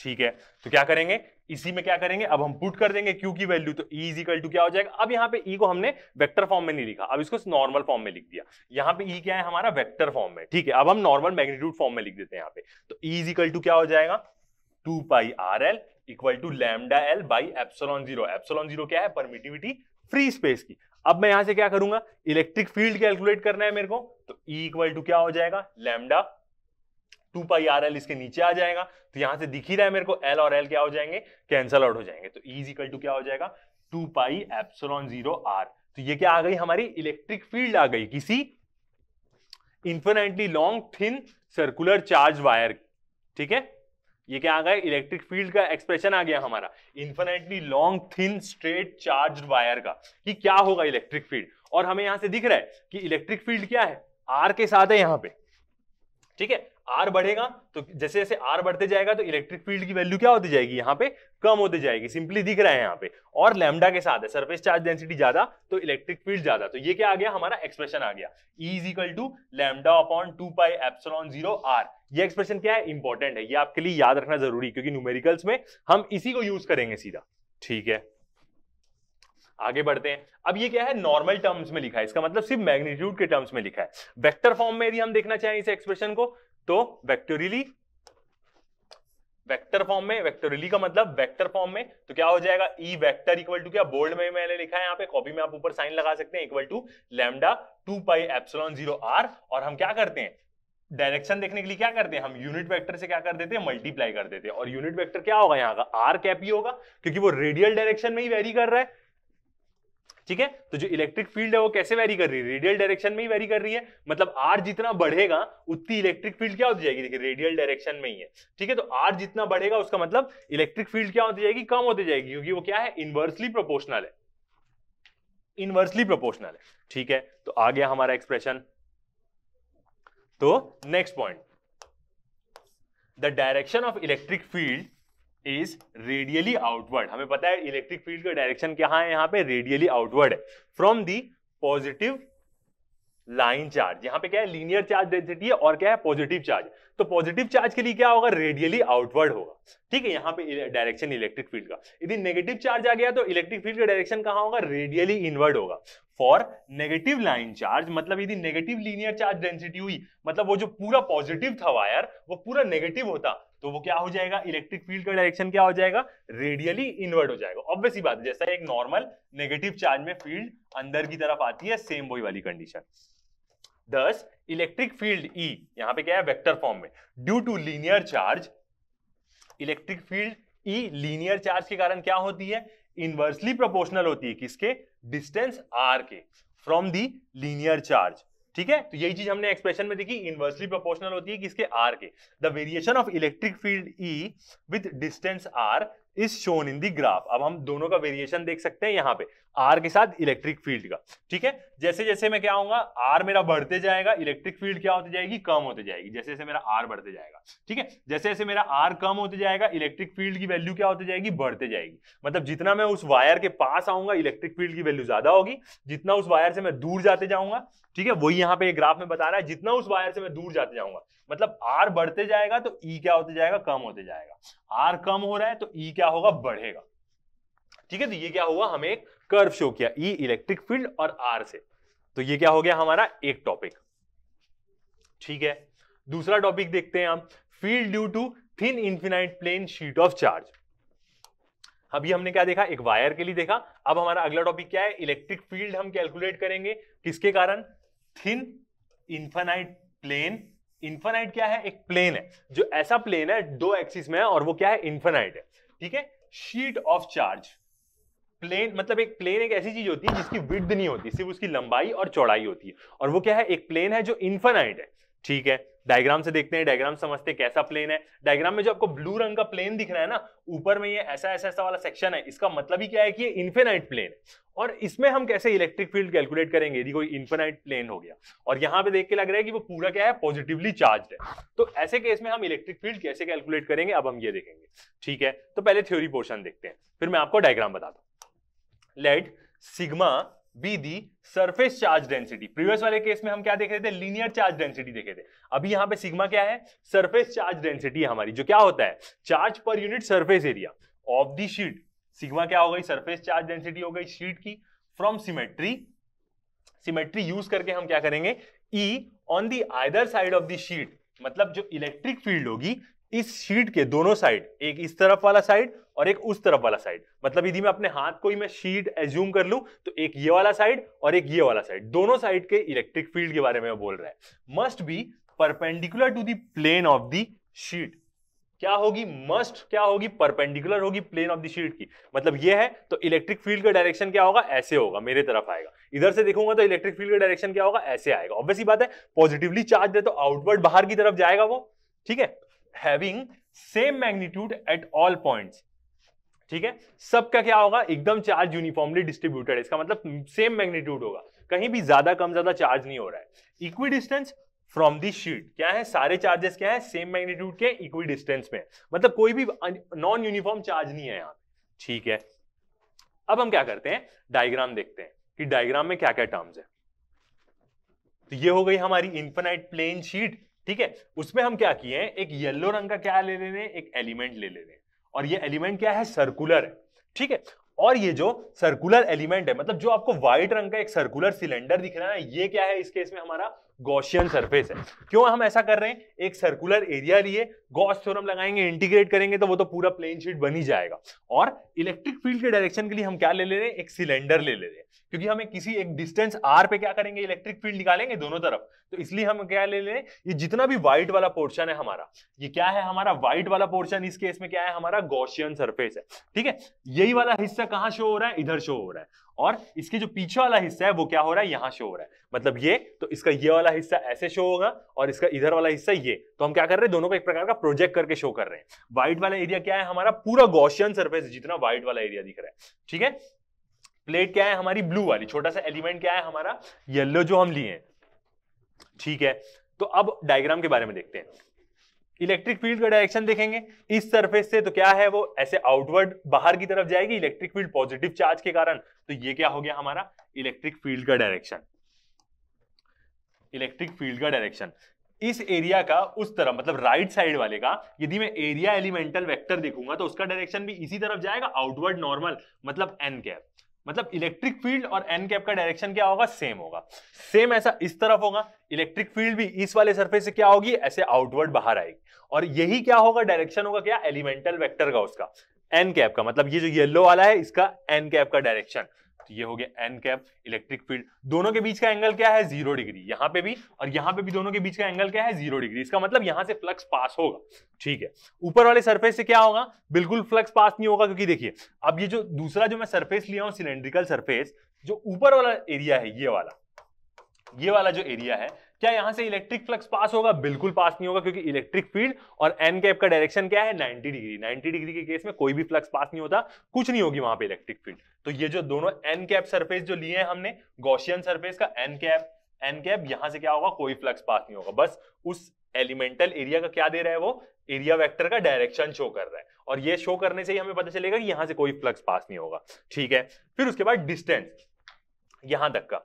ठीक है तो क्या करेंगे इसी में क्या करेंगे अब हम पुट कर देंगे क्यू की वैल्यू तो ई इज इक्वल टू क्या हो जाएगा अब यहाँ पे ई e को हमने वेक्टर फॉर्म में नहीं लिखा अब इसको नॉर्मल फॉर्म में लिख दिया यहाँ पे ई e क्या है हमारा वेक्टर फॉर्म में ठीक है अब हम नॉर्मल मैग्नीट्यूड फॉर्म में लिख देते हैं यहाँ पे तो ई इज इक्वल टू क्या हो जाएगा two pi R L equal to lambda L by epsilon zero epsilon zero क्या है परमिटिविटी फ्री स्पेस की अब मैं यहां से क्या करूंगा इलेक्ट्रिक फील्ड कैलकुलेट करना है मेरे को तो ई e इक्वल टू क्या हो जाएगा lambda two pi R L इसके नीचे आ जाएगा तो यहां से दिख ही रहा है मेरे को एल और एल क्या हो जाएंगे कैंसल आउट हो जाएंगे तो ई इक्वल टू क्या हो जाएगा two pi epsilon zero R तो ये क्या आ गई हमारी इलेक्ट्रिक फील्ड आ गई किसी infinitely long thin circular charge wire ठीक है ये क्या आ गया इलेक्ट्रिक फील्ड का एक्सप्रेशन आ गया हमारा infinitely long thin straight charge wire का कि क्या होगा इलेक्ट्रिक फील्ड और हमें यहां से दिख रहा है कि इलेक्ट्रिक फील्ड क्या है आर के साथ है यहां पे ठीक है आर बढ़ेगा तो जैसे जैसे आर बढ़ते जाएगा तो इलेक्ट्रिक फील्ड की वैल्यू क्या होती जाएगी यहाँ पे कम होती जाएगी सिंपली दिख रहा है यहाँ पे और लैमडा के साथ है सरफेस चार्ज डेंसिटी ज्यादा तो इलेक्ट्रिक फील्ड ज्यादा तो ये क्या आ गया हमारा एक्सप्रेशन आ गया is equal to lambda upon two pi epsilon zero R ये एक्सप्रेशन क्या है इंपॉर्टेंट है ये आपके लिए याद रखना जरूरी क्योंकि न्यूमेरिकल्स में हम इसी को यूज करेंगे सीधा ठीक है आगे बढ़ते हैं अब ये क्या है नॉर्मल टर्म्स में लिखा है इसका मतलब सिर्फ मैग्नीट्यूड के टर्म्स में लिखा है वेक्टर फॉर्म में यदि हम देखना चाहें इस एक्सप्रेशन को तो वैक्टोरिली वेक्टर फॉर्म में वेक्टोरिली का मतलब वेक्टर फॉर्म में तो क्या हो जाएगा ई वेक्टर इक्वल टू क्या बोल्ड में मैंने लिखा है यहाँ पे कॉपी में आप ऊपर साइन लगा सकते हैं equal to lambda two pi epsilon zero R और हम क्या करते हैं डायरेक्शन देखने के लिए क्या करते हैं हम यूनिट वेक्टर से क्या कर देते हैं मल्टीप्लाई कर देते हैं और यूनिट वेक्टर क्या होगा यहाँ का आर कैप ही होगा क्योंकि वो रेडियल डायरेक्शन में ही वेरी कर रहा है ठीक है तो जो इलेक्ट्रिक फील्ड है वो कैसे वेरी कर रही है रेडियल डायरेक्शन में ही वेरी कर रही है मतलब आर जितना बढ़ेगा उतनी इलेक्ट्रिक फील्ड क्या होती जाएगी देखिए रेडियल डायरेक्शन में ही है ठीक है तो आर जितना बढ़ेगा उसका मतलब इलेक्ट्रिक फील्ड क्या होती जाएगी कम होती जाएगी क्योंकि वो क्या है इनवर्सली प्रोपोर्शनल है इनवर्सली प्रोपोर्शनल है ठीक है तो आ गया हमारा एक्सप्रेशन तो next point the direction of electric field is radially outward हमें पता है इलेक्ट्रिक फील्ड का डायरेक्शन क्या है यहाँ पे रेडियली आउटवर्ड है from the positive line charge यहाँ पे क्या है लीनियर चार्ज डेंसिटी है और क्या है पॉजिटिव चार्ज तो पॉजिटिव चार्ज के लिए क्या होगा रेडियली आउटवर्ड होगा ठीक है यहाँ पे डायरेक्शन इलेक्ट्रिक फील्ड का यदि नेगेटिव चार्ज आ गया तो इलेक्ट्रिक फील्ड का डायरेक्शन कहाँ होगा रेडियली इनवर्ड होगा फॉर नेगेटिव लाइन चार्ज मतलब यदि नेगेटिव लीनियर चार्ज डेंसिटी हुई मतलब वो जो पूरा पॉजिटिव था वायर वो पूरा नेगेटिव होता तो वो क्या हो जाएगा इलेक्ट्रिक फील्ड का डायरेक्शन क्या हो जाएगा रेडियली इनवर्ट हो जाएगा ऑब्वियसली बात है जैसा एक नॉर्मल नेगेटिव चार्ज में फील्ड अंदर की तरफ आती है सेम वही वाली कंडीशन दस इलेक्ट्रिक फील्ड ई यहां पे क्या है वेक्टर फॉर्म में due to linear charge electric field E linear charge के कारण क्या होती है इनवर्सली प्रोपोर्शनल होती है किसके डिस्टेंस आर के फ्रॉम दी लीनियर चार्ज ठीक है तो यही चीज हमने एक्सप्रेशन में देखी इन्वर्सली प्रोपोर्शनल होती है किसके आर के the variation of electric field E with distance R is shown in the graph अब हम दोनों का वेरिएशन देख सकते हैं यहाँ पे आर के साथ इलेक्ट्रिक फील्ड का ठीक है जैसे जैसे मैं क्या आऊंगा आर मेरा बढ़ते जाएगा इलेक्ट्रिक फील्ड क्या होती जाएगी कम होते जाएगी जैसे जैसे मेरा आर बढ़ते जाएगा ठीक है जैसे जैसे मेरा आर कम होते जाएगा इलेक्ट्रिक फील्ड की वैल्यू क्या होती जाएगी बढ़ते जाएगी मतलब जितना मैं उस वायर के पास आऊंगा इलेक्ट्रिक फील्ड की वैल्यू ज्यादा होगी जितना उस वायर से मैं दूर जाते जाऊंगा ठीक है वही यहाँ पे ग्राफ में बता रहा है जितना उस वायर से मैं दूर जाते जाऊंगा मतलब आर बढ़ते जाएगा तो ई e क्या होते जाएगा कम होते जाएगा आर कम हो रहा है तो ई e क्या होगा बढ़ेगा ठीक है तो ये क्या हुआ हमें एक कर्व शो किया ई इलेक्ट्रिक फील्ड और आर से तो ये क्या हो गया हमारा एक टॉपिक ठीक है दूसरा टॉपिक देखते हैं हम field due to thin infinite plane sheet of charge अभी हमने क्या देखा एक वायर के लिए देखा अब हमारा अगला टॉपिक क्या है इलेक्ट्रिक फील्ड हम कैलकुलेट करेंगे किसके कारण थिन इन्फेनाइट प्लेन इन्फेनाइट क्या है एक प्लेन है जो ऐसा प्लेन है दो एक्सिस में है और वो क्या है इन्फेनाइट है ठीक है शीट ऑफ चार्ज प्लेन मतलब एक प्लेन एक ऐसी चीज होती है जिसकी विड्थ नहीं होती सिर्फ उसकी लंबाई और चौड़ाई होती है और वो क्या है एक प्लेन है जो इन्फेनाइट है ठीक है डायग्राम से देखते हैं डायग्राम समझते हैं कैसा प्लेन है डायग्राम में जो आपको ब्लू रंग का प्लेन दिख रहा है ना ऊपर में ये ऐसा ऐसा ऐसा वाला सेक्शन है इसका मतलब ही क्या है कि ये इन्फेनाइट प्लेन है और इसमें हम कैसे इलेक्ट्रिक फील्ड कैलकुलेट करेंगे यदि कोई इन्फेनाइट प्लेन हो गया और यहाँ पे देख के लग रहा है कि वो पूरा क्या है पॉजिटिवली चार्ज है तो ऐसे केस में हम इलेक्ट्रिक फील्ड कैसे कैलकुलेट करेंगे अब हम ये देखेंगे ठीक है तो पहले थ्योरी पोर्शन देखते हैं फिर मैं आपको डायग्राम बताता हूँ let sigma be the surface charge density previous वाले केस में हम क्या देख रहे थे लीनियर चार्ज डेंसिटी देखे थे अभी यहां पे सिग्मा क्या है सरफेस चार्ज डेंसिटी हमारी जो क्या होता है charge per unit surface area of the sheet sigma क्या हो गई सरफेस चार्ज डेंसिटी हो गई शीट की फ्रॉम सिमेट्री सिमेट्री यूज करके हम क्या करेंगे ई ऑन दी आदर साइड ऑफ दी शीट मतलब जो इलेक्ट्रिक फील्ड होगी इस शीट के दोनों साइड एक इस तरफ वाला साइड और एक उस तरफ वाला साइड मतलब यदि मैं अपने हाथ को ही मैं शीट एज्यूम कर लूं तो एक ये वाला साइड और एक ये वाला साइड दोनों साइड के इलेक्ट्रिक फील्ड के बारे में बोल रहा है must be perpendicular to the plane of the sheet क्या होगी मस्ट क्या होगी परपेंडिकुलर होगी प्लेन ऑफ द शीट की मतलब ये है तो इलेक्ट्रिक फील्ड का डायरेक्शन क्या होगा ऐसे होगा मेरे तरफ आएगा इधर से देखूंगा तो इलेक्ट्रिक फील्ड का डायरेक्शन क्या होगा ऐसे आएगा ऑब्वियसली बात है पॉजिटिवली चार्ज है तो आउटवर्ड बाहर की तरफ जाएगा वो ठीक है having same magnitude at all points ठीक है सबका क्या होगा एकदम चार्ज यूनिफॉर्मली डिस्ट्रीब्यूटेड इसका मतलब सेम मैग्नीट्यूड होगा कहीं भी ज्यादा कम ज्यादा चार्ज नहीं हो रहा है equidistance from this sheet क्या है सारे चार्जेस क्या है सेम मैग्नीट्यूड के इक्वी डिस्टेंस में मतलब कोई भी नॉन यूनिफॉर्म चार्ज नहीं है यहाँ ठीक है अब हम क्या करते हैं डायग्राम देखते हैं कि डायग्राम में क्या क्या टर्म्स है तो ये हो गई हमारी इंफेनाइट प्लेन शीट ठीक है उसमें हम क्या किए एक येलो रंग का क्या ले ले रहे हैं एक एलिमेंट ले ले रहे हैं और ये एलिमेंट क्या है सर्कुलर है ठीक है और ये जो सर्कुलर एलिमेंट है मतलब जो आपको व्हाइट रंग का एक सर्कुलर सिलेंडर दिख रहा है ये क्या है इस केस में हमारा गॉशियन सरफेस है क्यों हम ऐसा कर रहे हैं एक सर्कुलर एरिया लिए गॉस थ्योरम लगाएंगे इंटीग्रेट करेंगे तो वो तो पूरा प्लेन शीट बन ही जाएगा और इलेक्ट्रिक फील्ड के डायरेक्शन के लिए हम क्या ले ले रहे हैं एक सिलेंडर ले ले रहे हैं क्योंकि हमें किसी एक डिस्टेंस आर पे क्या करेंगे इलेक्ट्रिक फील्ड निकालेंगे दोनों तरफ तो इसलिए हम क्या ले लें ये जितना भी व्हाइट वाला पोर्शन है हमारा ये क्या है हमारा व्हाइट वाला पोर्शन इस केस में क्या है हमारा गॉशियन सरफेस है ठीक है यही वाला हिस्सा कहाँ शो हो रहा है इधर शो हो रहा है और इसके जो पीछे वाला हिस्सा है वो क्या हो रहा है यहाँ शो हो रहा है मतलब ये तो इसका ये वाला हिस्सा ऐसे शो होगा और इसका इधर वाला हिस्सा ये तो हम क्या कर रहे हैं दोनों को एक प्रकार का प्रोजेक्ट करके शो कर रहे हैं व्हाइट वाला एरिया क्या है हमारा पूरा गोशियन सरफेस जितना व्हाइट वाला एरिया दिख रहा है ठीक है प्लेट क्या है हमारी ब्लू वाली छोटा सा एलिमेंट क्या है हमारा येलो जो हम लिए ठीक है तो अब डायग्राम के बारे में देखते हैं इलेक्ट्रिक फील्ड का डायरेक्शन देखेंगे इस सरफेस से तो क्या है वो ऐसे आउटवर्ड बाहर की तरफ जाएगी इलेक्ट्रिक फील्ड पॉजिटिव चार्ज के कारण तो ये क्या हो गया हमारा इलेक्ट्रिक फील्ड का डायरेक्शन इलेक्ट्रिक फील्ड का डायरेक्शन इस एरिया का उस तरफ मतलब राइट साइड वाले का यदि मैं एरिया एलिमेंटल वेक्टर देखूंगा तो उसका डायरेक्शन भी इसी तरफ जाएगा आउटवर्ड नॉर्मल मतलब एन कैप मतलब इलेक्ट्रिक फील्ड और एन कैप का डायरेक्शन क्या होगा सेम होगा सेम ऐसा इस तरफ होगा इलेक्ट्रिक फील्ड भी इस वाले सरफेस से क्या होगी ऐसे आउटवर्ड बाहर आएगी और यही क्या होगा डायरेक्शन होगा क्या एलिमेंटल वेक्टर का उसका एन कैप का मतलब ये जो येलो वाला है इसका एन कैप का डायरेक्शन तो ये हो गया एन कैप इलेक्ट्रिक फील्ड दोनों के बीच का एंगल क्या है जीरो डिग्री यहां पे भी और यहां पे भी दोनों के बीच का एंगल क्या है जीरो डिग्री इसका मतलब यहां से फ्लक्स पास होगा ठीक है ऊपर वाले सरफेस से क्या होगा बिल्कुल फ्लक्स पास नहीं होगा क्योंकि देखिए अब ये जो दूसरा जो मैं सर्फेस लिया हूं सिलेंड्रिकल सर्फेस जो ऊपर वाला एरिया है ये वाला ये वाला जो एरिया है क्या यहां से इलेक्ट्रिक फ्लक्स पास होगा बिल्कुल पास नहीं होगा क्योंकि इलेक्ट्रिक फील्ड और एन कैप का डायरेक्शन क्या है 90 डिग्री 90 डिग्री के केस में कोई भी फ्लक्स पास नहीं होता कुछ नहीं होगी वहां पे इलेक्ट्रिक फील्ड तो ये जो दोनों एन कैप सरफेस जो लिए हैं हमने गौशियन सरफेस का एन कैप एन कैप यहां से क्या होगा कोई फ्लक्स पास नहीं होगा बस उस एलिमेंटल एरिया का क्या दे रहा है वो एरिया वेक्टर का डायरेक्शन शो कर रहा है और ये शो करने से ही हमें पता चलेगा कि यहां से कोई फ्लक्स पास नहीं होगा ठीक है फिर उसके बाद डिस्टेंस यहां तक का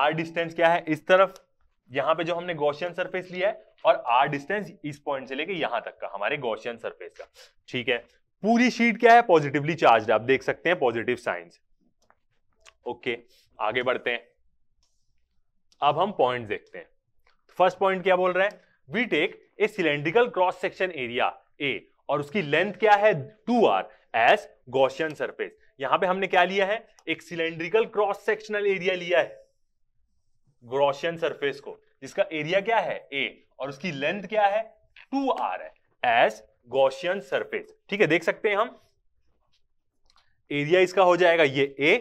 आर डिस्टेंस क्या है इस तरफ यहां पे जो हमने गोशियन सरफेस लिया है और आर डिस्टेंस इस पॉइंट से लेके यहां तक का हमारे गोशियन सरफेस का ठीक है पूरी शीट क्या है पॉजिटिवली चार्ज आप देख सकते हैं पॉजिटिव साइंस ओके आगे बढ़ते हैं अब हम पॉइंट देखते हैं फर्स्ट पॉइंट क्या बोल रहे हैं we take a cylindrical cross section area A और उसकी लेंथ क्या है two R as Gaussian surface यहां पे हमने क्या लिया है एक सिलेंड्रिकल क्रॉस सेक्शनल एरिया लिया है ग्रोशियन सरफेस को जिसका एरिया क्या है ए और उसकी लेंथ क्या है टू आर है एज गोशियन सरफेस ठीक है देख सकते हैं हम एरिया इसका हो जाएगा ये ए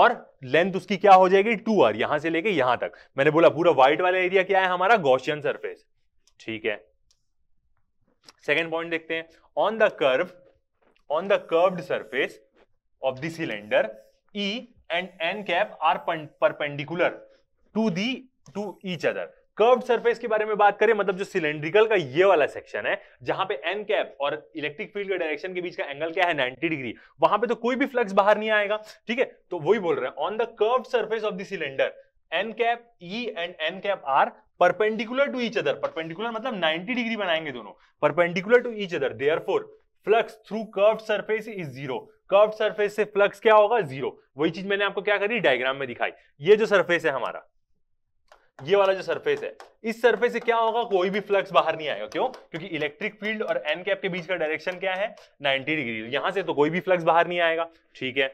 और लेंथ उसकी क्या हो जाएगी टू आर यहां से लेके यहां तक मैंने बोला पूरा व्हाइट वाला एरिया क्या है हमारा गोशियन सरफेस ठीक है सेकेंड पॉइंट देखते हैं on the curve on the curved surface of the cylinder E and N cap are perpendicular to the to each other curve surface के बारे में बात करें मतलब जो सिलेंड्रिकल का ये वाला सेक्शन है जहां पे एन कैप और इलेक्ट्रिक फील्ड के डायरेक्शन के बीच का एंगल क्या है 90 डिग्री वहां पे तो कोई भी फ्लक्स बाहर नहीं आएगा ठीक है तो वही बोल रहे हैं on the curve surface of the cylinder N cap E and N cap are perpendicular to each other perpendicular मतलब नाइनटी डिग्री बनाएंगे दोनों perpendicular to each other therefore flux through curve surface is zero curve surface से flux क्या होगा zero वही चीज मैंने आपको क्या करी डायग्राम में दिखाई ये जो सरफेस है हमारा ये वाला जो सरफेस है इस सरफेस से क्या होगा कोई भी फ्लक्स बाहर नहीं आएगा क्यों क्योंकि इलेक्ट्रिक फील्ड और एन कैप के बीच का डायरेक्शन क्या है 90 डिग्री यहां से तो कोई भी फ्लक्स बाहर नहीं आएगा ठीक है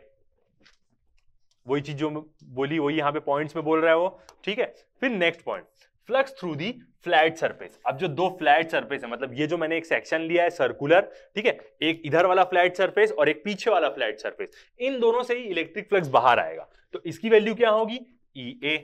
वही चीज जो बोली वही यहाँ पे पॉइंट्स में बोल रहा है वो ठीक है फिर next point flux through the flat surface अब जो दो फ्लैट सरफेस है मतलब ये जो मैंने एक सेक्शन लिया है सर्कुलर ठीक है एक इधर वाला फ्लैट सरफेस और एक पीछे वाला फ्लैट सरफेस इन दोनों से ही इलेक्ट्रिक फ्लक्स बाहर आएगा तो इसकी वैल्यू क्या होगी ई e ए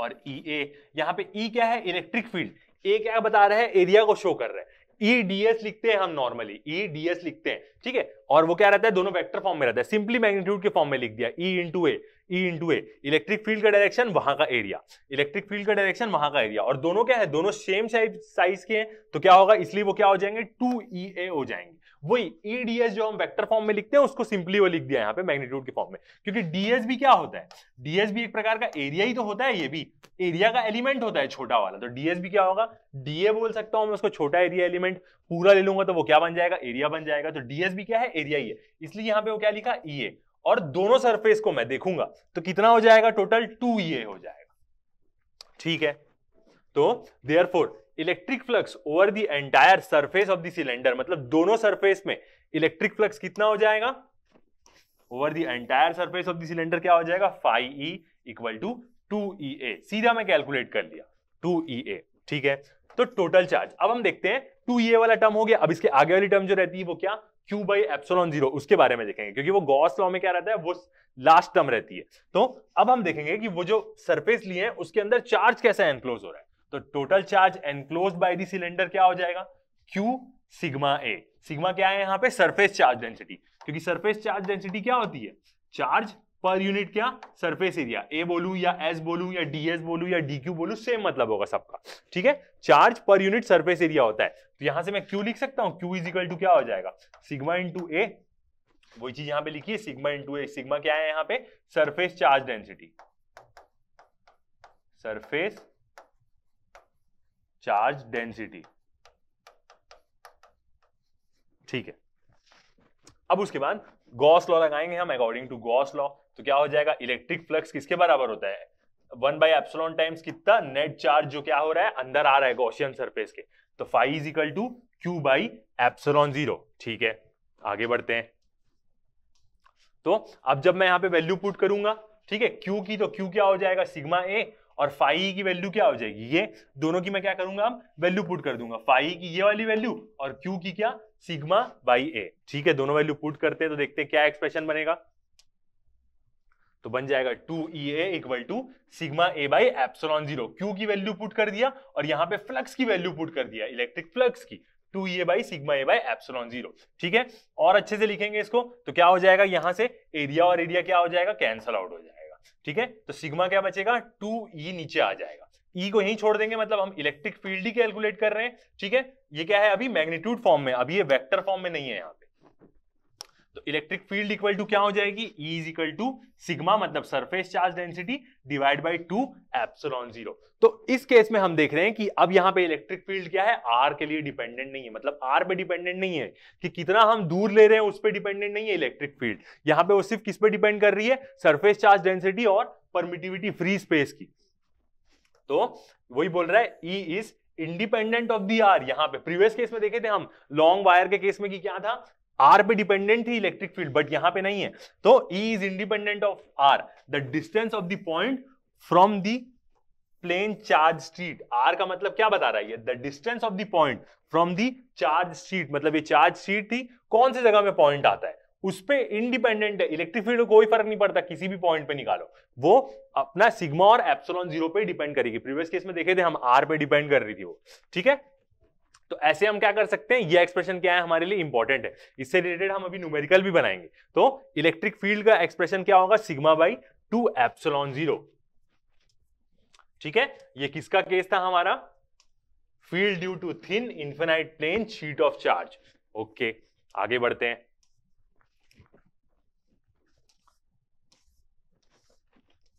और ई e, ए यहाँ पे ई e क्या है इलेक्ट्रिक फील्ड ए क्या बता रहे हैं एरिया को शो कर रहे हैं ई डी एस लिखते हैं हम नॉर्मली ई डी एस लिखते हैं ठीक है और वो क्या रहता है दोनों वेक्टर फॉर्म में रहता है सिंपली मैग्नीट्यूड के फॉर्म में लिख दिया E into A E into A electric field का डायरेक्शन वहां का एरिया इलेक्ट्रिक फील्ड का डायरेक्शन वहां का एरिया और दोनों क्या है दोनों सेम साइज के हैं तो क्या होगा इसलिए वो क्या हो जाएंगे टू ई ए हो जाएंगे वही ई डी एस जो हम वेक्टर फॉर्म में लिखते हैं उसको सिंपली वो लिख दिया यहाँ पे मैग्नीट्यूड के फॉर्म में क्योंकि डीएस भी क्या होता है डीएस भी एक प्रकार का एरिया ही तो होता है ये भी एरिया का एलिमेंट होता है छोटा वाला तो डीएस भी क्या होगा डीए बोल सकता हूं मैं उसको छोटा एरिया एलिमेंट पूरा ले लूंगा तो वो क्या बन जाएगा एरिया बन जाएगा तो डीएस भी क्या है एरिया ही है इसलिए यहाँ पे वो क्या लिखा ई e और दोनों सरफेस को मैं देखूंगा तो कितना हो जाएगा टोटल टू ये हो जाएगा ठीक है तो there electric flux over the entire surface of the cylinder मतलब दोनों सरफेस में इलेक्ट्रिक फ्लक्स कितना हो जाएगा over the entire surface of the cylinder क्या हो जाएगा five E equal to two E A सीधा मैं कैलकुलेट कर लिया टू ई ए ठीक है तो टोटल चार्ज अब हम देखते हैं टू ई ए वाला टर्म हो गया अब इसके आगे वाली टर्म जो रहती है वो क्या क्यू बाई एप्सोलॉन जीरो उसके बारे में देखेंगे क्योंकि वो गॉस लॉ में क्या रहता है वो लास्ट टर्म रहती है तो अब हम देखेंगे कि वो जो सरफेस लिए हैं उसके अंदर चार्ज कैसा एनक्लोज हो रहा है तो total charge enclose by the cylinder क्या हो जाएगा क्यू सिग्मा ए सिग्मा क्या है यहां पे सरफेस चार्ज डेंसिटी क्योंकि सरफेस चार्ज डेंसिटी क्या होती है चार्ज पर यूनिट क्या सरफेस एरिया ए बोलू या एस बोलू या डी एस बोलू या डी क्यू बोलू सेम मतलब होगा सबका ठीक है charge per unit surface area होता है तो यहां से मैं क्यू लिख सकता हूं क्यू इज इक्वल टू क्या हो जाएगा सिग्मा इंटू ए वही चीज यहां पे लिखी है सिग्मा इंटू ए सिग्मा क्या है यहां पे surface charge density surface charge density ठीक है अब उसके बाद गॉस लॉ लगाएंगे हम अकॉर्डिंग टू गॉस लॉ तो क्या हो जाएगा इलेक्ट्रिक फ्लक्स किसके बराबर होता है वन बाई एप्सलॉन टाइम्स कितना नेट चार्ज जो क्या हो रहा है अंदर आ रहा है गॉशियन सरफेस के तो five is equal to Q by epsilon zero ठीक है आगे बढ़ते हैं तो अब जब मैं यहां पे वैल्यू पुट करूंगा ठीक है क्यू की तो क्यू क्या हो जाएगा सिग्मा ए और फाइव की वैल्यू क्या हो जाएगी ये दोनों की मैं क्या करूंगा वैल्यू पुट कर दूंगा फाइव की ये वाली वैल्यू और क्यू की क्या सिग्मा बाई ए ठीक है दोनों वैल्यू पुट करते हैं तो देखते हैं क्या एक्सप्रेशन बनेगा तो बन जाएगा two E equal to sigma A by epsilon zero Q की वैल्यू पुट कर दिया और यहाँ पे फ्लक्स की वैल्यू पुट कर दिया इलेक्ट्रिक फ्लक्स की two E A by sigma A by epsilon zero ठीक है और अच्छे से लिखेंगे इसको तो क्या हो जाएगा यहां से एरिया और एरिया क्या हो जाएगा कैंसल आउट हो जाएगा ठीक है तो सिग्मा क्या बचेगा टू ई e नीचे आ जाएगा ई e को यही छोड़ देंगे मतलब हम इलेक्ट्रिक फील्ड ही कैलकुलेट कर रहे हैं ठीक है ये क्या है अभी मैग्नीट्यूड फॉर्म में अभी ये वेक्टर फॉर्म में नहीं है यहाँ तो इलेक्ट्रिक फील्ड इक्वल टू क्या हो जाएगी E is equal to sigma मतलब surface charge density divide by two epsilon zero तो इस केस में हम देख रहे हैं कि अब यहाँ पे इलेक्ट्रिक फील्ड क्या है आर के लिए डिपेंडेंट नहीं है मतलब आर पे डिपेंडेंट नहीं है कि कितना हम दूर ले रहे हैं उस पर डिपेंडेंट नहीं है इलेक्ट्रिक फील्ड यहाँ पे वो सिर्फ किस पे डिपेंड कर रही है सरफेस चार्ज डेंसिटी और परमिटिविटी फ्री स्पेस की तो वही बोल रहा है E is independent of the R यहाँ पे प्रीवियस केस में देखे थे हम लॉन्ग वायर के केस में कि क्या था आर पे डिपेंडेंट थी इलेक्ट्रिक फील्ड बट यहां पे नहीं है तो E is independent of R the distance of the point from the plane charge sheet R का मतलब क्या बता रहा है ये the distance of the point from the charge sheet मतलब ये चार्ज स्ट्रीट थी कौन सी जगह में पॉइंट आता है उस पर इंडिपेंडेंट है इलेक्ट्रिक फील्ड को कोई फर्क नहीं पड़ता किसी भी पॉइंट पे निकालो वो अपना सिग्मा और एप्सोलॉन जीरो पे डिपेंड करेगी प्रीवियस केस में देखे थे हम आर पे डिपेंड कर रही थी वो ठीक है तो ऐसे हम क्या कर सकते हैं ये एक्सप्रेशन क्या है हमारे लिए इंपॉर्टेंट है इससे रिलेटेड हम अभी न्यूमेरिकल भी बनाएंगे तो इलेक्ट्रिक फील्ड का एक्सप्रेशन क्या होगा sigma by two epsilon zero ठीक है ये किसका केस था हमारा field due to thin infinite plane sheet of charge okay आगे बढ़ते हैं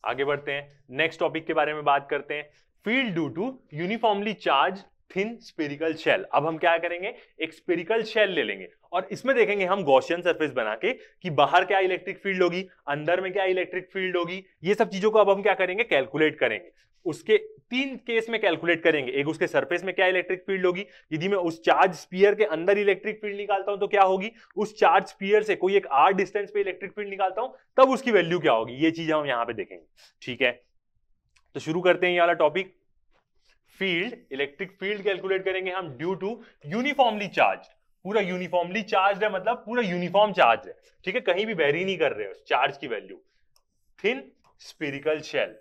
आगे बढ़ते हैं नेक्स्ट टॉपिक के बारे में बात करते हैं field due to uniformly charge thin spherical shell अब हम क्या करेंगे एक स्पेरिकल शेल ले लेंगे और इसमें देखेंगे हम गॉशियन सरफेस बना के कि बाहर क्या इलेक्ट्रिक फील्ड होगी अंदर में क्या इलेक्ट्रिक फील्ड होगी ये सब चीजों को अब हम क्या करेंगे कैलकुलेट करेंगे उसके तीन केस में कैलकुलेट करेंगे एक उसके सरफेस में क्या इलेक्ट्रिक फील्ड होगी यदि मैं उस चार्ज स्पीयर के अंदर इलेक्ट्रिक फील्ड निकालता हूं तो क्या होगी उस चार्ज स्पीयर से कोई एक आर डिस्टेंस पे इलेक्ट्रिक फील्ड निकालता हूं तब उसकी वैल्यू क्या होगी ये चीज हम यहां पे देखेंगे ठीक है तो शुरू करते हैं ये वाला topic field electric field calculate करेंगे हम ड्यू टू यूनिफॉर्मली चार्ज पूरा यूनिफॉर्मली चार्ज है मतलब पूरा यूनिफॉर्म चार्ज है ठीक है कहीं भी वेरी नहीं कर रहे हो चार्ज की वैल्यू थिन स्पेरिकल शेल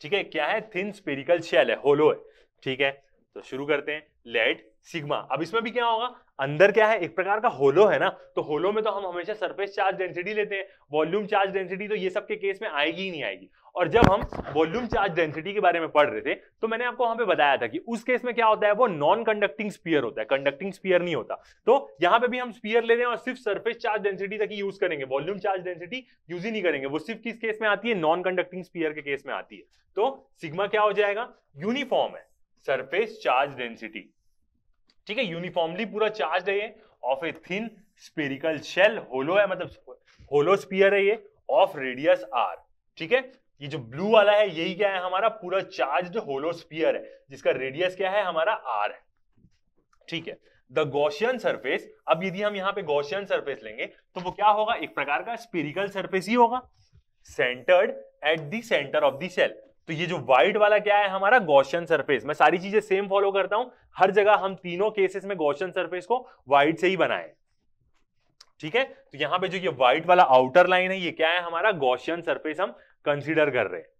ठीक है क्या है थिन स्पेरिकल शेल है होलो है ठीक है तो शुरू करते हैं लेट सिग्मा अब इसमें भी क्या होगा अंदर क्या है एक प्रकार का होलो है ना तो होलो में तो हम हमेशा सरफेस चार्ज डेंसिटी लेते हैं वॉल्यूम चार्ज डेंसिटी तो ये सब के केस में आएगी ही नहीं आएगी और जब हम वॉल्यूम चार्ज डेंसिटी के बारे में पढ़ रहे थे तो मैंने आपको वहां पे बताया था कि उस केस में क्या होता है वो नॉन कंडक्टिंग स्पीयर होता है कंडक्टिंग स्पीयर नहीं होता तो यहां पे भी हम स्पीयर ले रहे हैं और सिर्फ सर्फेस चार्ज डेंसिटी तक ही यूज करेंगे वॉल्यूम चार्ज डेंसिटी यूज ही नहीं करेंगे वो सिर्फ किस केस में आती है नॉन कंडक्टिंग स्पीयर के केस में आती है तो सिग्मा क्या हो जाएगा यूनिफॉर्म है सरफेस चार्ज डेंसिटी ठीक है यूनिफॉर्मली पूरा चार्ज है of a thin spherical shell hollow है मतलब होलो स्पीयर है ये ऑफ रेडियस आर ठीक है ये जो ब्लू वाला है यही क्या है हमारा पूरा चार्ज होलोस्पियर है जिसका रेडियस क्या है हमारा आर है ठीक है द गोशियन सरफेस अब यदि हम यहां पे गोशियन सरफेस लेंगे तो वो क्या होगा एक प्रकार का स्पेरिकल सरफेस ही होगा centred at the centre of the shell तो ये जो व्हाइट वाला क्या है हमारा गोशियन सरफेस मैं सारी चीजें सेम फॉलो करता हूं हर जगह हम तीनों केसेस में गोशियन सरफेस को व्हाइट से ही बनाए ठीक है तो यहां पे जो ये व्हाइट वाला आउटर लाइन है ये क्या है हमारा गोशियन सरफेस हम कंसीडर कर रहे हैं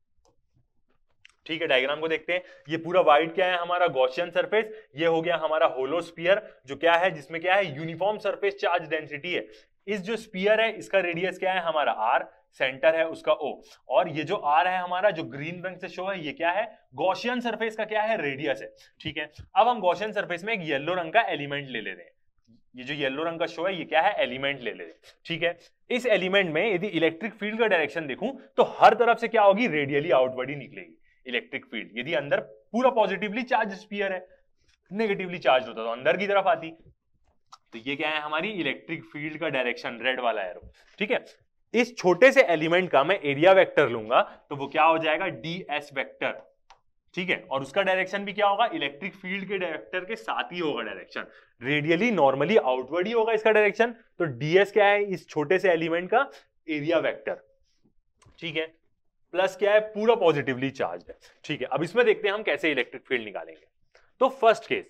ठीक है डायग्राम को देखते हैं ये पूरा वाइट क्या है हमारा गोशियन सरफेस ये हो गया हमारा होलो स्पियर जो क्या है जिसमें क्या है यूनिफॉर्म सरफेस चार्ज डेंसिटी है इस जो स्पियर है इसका रेडियस क्या है हमारा आर सेंटर है उसका ओ और ये जो आर है हमारा जो ग्रीन रंग से शो है ये क्या है गोशियन सरफेस का क्या है रेडियस है ठीक है अब हम गोशियन सरफेस में एक येलो रंग का एलिमेंट ले ले रहे हैं ये जो येलो रंग का शो है ये क्या है एलिमेंट ले ले ठीक है इस एलिमेंट में यदि इलेक्ट्रिक फील्ड का डायरेक्शन देखूं तो हर तरफ से क्या होगी रेडियली आउटवर्ड ही निकलेगी इलेक्ट्रिक फील्ड यदि अंदर पूरा पॉजिटिवली चार्ज स्पीयर है नेगेटिवली चार्ज होता तो अंदर की तरफ आती तो ये क्या है हमारी इलेक्ट्रिक फील्ड का डायरेक्शन रेड वाला एरो ठीक है इस छोटे से एलिमेंट का मैं एरिया वेक्टर लूंगा तो वो क्या हो जाएगा डी एस वेक्टर ठीक है और उसका डायरेक्शन भी क्या होगा इलेक्ट्रिक फील्ड के डायरेक्टर के साथ ही होगा डायरेक्शन रेडियली नॉर्मली आउटवर्ड ही होगा इसका डायरेक्शन तो डीएस क्या है इस छोटे से एलिमेंट का एरिया वेक्टर ठीक है प्लस क्या है पूरा पॉजिटिवली चार्ज है ठीक है अब इसमें देखते हैं हम कैसे इलेक्ट्रिक फील्ड निकालेंगे तो फर्स्ट केस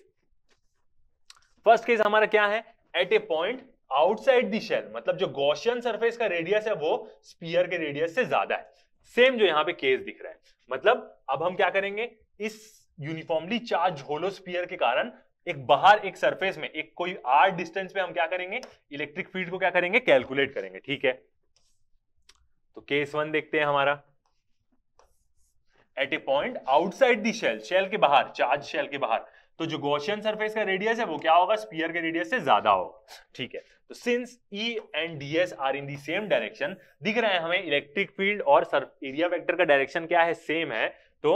फर्स्ट केस हमारा क्या है at a point outside the shell मतलब जो गोशियन सरफेस का रेडियस है वो स्पीयर के रेडियस से ज्यादा है सेम जो यहाँ पे केस दिख रहा है मतलब अब हम क्या करेंगे इस यूनिफॉर्मली चार्ज होलोस्पियर के कारण एक बाहर एक सरफेस में एक कोई आर डिस्टेंस पे हम क्या करेंगे इलेक्ट्रिक फील्ड को क्या करेंगे कैलकुलेट करेंगे ठीक है तो केस वन देखते हैं हमारा at a point outside the shell shell के बाहर चार्ज शेल के बाहर तो जो गोशियन सरफेस का रेडियस है वो क्या होगा स्पीयर के रेडियस से ज्यादा होगा ठीक है तो since E and D S are in the same direction दिख रहा है हमें इलेक्ट्रिक फील्ड और एरिया वेक्टर का डायरेक्शन क्या है सेम है तो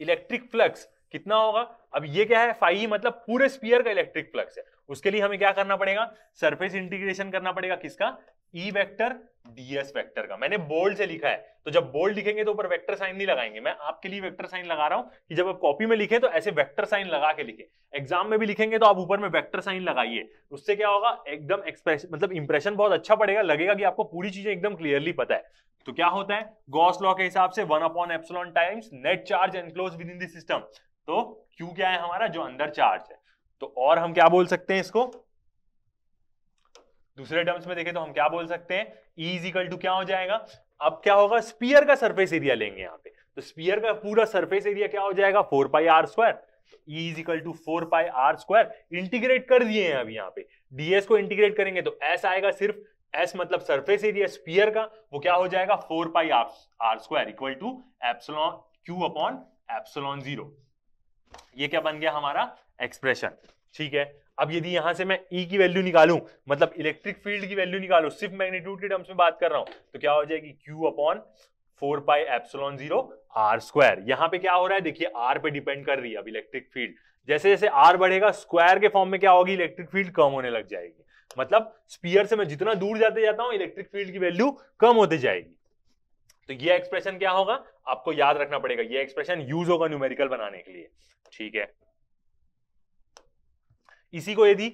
इलेक्ट्रिक फ्लक्स कितना होगा अब ये क्या है फाइव मतलब पूरे स्पीयर का इलेक्ट्रिक फ्लक्स है उसके लिए हमें क्या करना पड़ेगा सरफेस इंटीग्रेशन करना पड़ेगा किसका ई वेक्टर डीएस वेक्टर का मैंने बोल्ड से लिखा है तो जब बोल्ड लिखेंगे तो ऊपर वेक्टर साइन नहीं लगाएंगे मैं आपके लिए वेक्टर साइन लगा रहा हूं कि जब आप कॉपी में लिखें तो ऐसे वेक्टर साइन लगा के लिखें एग्जाम में भी लिखेंगे तो आप ऊपर में वेक्टर साइन लगाइए उससे क्या होगा एकदम एक्सप्रेशन मतलब इंप्रेशन बहुत अच्छा पड़ेगा लगेगा कि आपको पूरी चीजें एकदम क्लियरली पता है तो क्या होता है गॉस लॉ के हिसाब से one upon epsilon times net charge enclose within this system तो क्यू क्या है हमारा जो अंदर चार्ज है तो और हम क्या बोल सकते हैं इसको दूसरे टर्म्स में देखें तो हम क्या बोल सकते हैं ई इज इक्वल टू क्या हो जाएगा अब क्या होगा स्पीयर का सरफेस एरिया लेंगे यहाँ पे तो स्पीयर का पूरा सरफेस एरिया क्या हो जाएगा four pi R square E is equal to four pi R square integrate कर दिए हैं अभी यहाँ पे डीएस को इंटीग्रेट करेंगे तो एस आएगा सिर्फ एस मतलब सरफेस एरिया स्पीयर का वो क्या हो जाएगा four pi R R square equal to epsilon Q upon epsilon zero ये क्या बन गया हमारा एक्सप्रेशन ठीक है अब यदि यहां से मैं ई e की वैल्यू निकालूं मतलब इलेक्ट्रिक फील्ड की वैल्यू निकालू सिर्फ मैग्नीट्यूड के टर्म्स में बात कर रहा हूं तो क्या हो जाएगी Q upon four pi epsilon zero R square यहां पे क्या हो रहा है देखिए आर पे डिपेंड कर रही है अब इलेक्ट्रिक फील्ड जैसे जैसे आर बढ़ेगा स्क्वायर के फॉर्म में क्या होगी इलेक्ट्रिक फील्ड कम होने लग जाएगी मतलब स्पीयर से मैं जितना दूर जाते जाता हूं इलेक्ट्रिक फील्ड की वैल्यू कम होती जाएगी तो ये एक्सप्रेशन क्या होगा आपको याद रखना पड़ेगा ये एक्सप्रेशन यूज होगा न्यूमेरिकल बनाने के लिए ठीक है इसी को यदि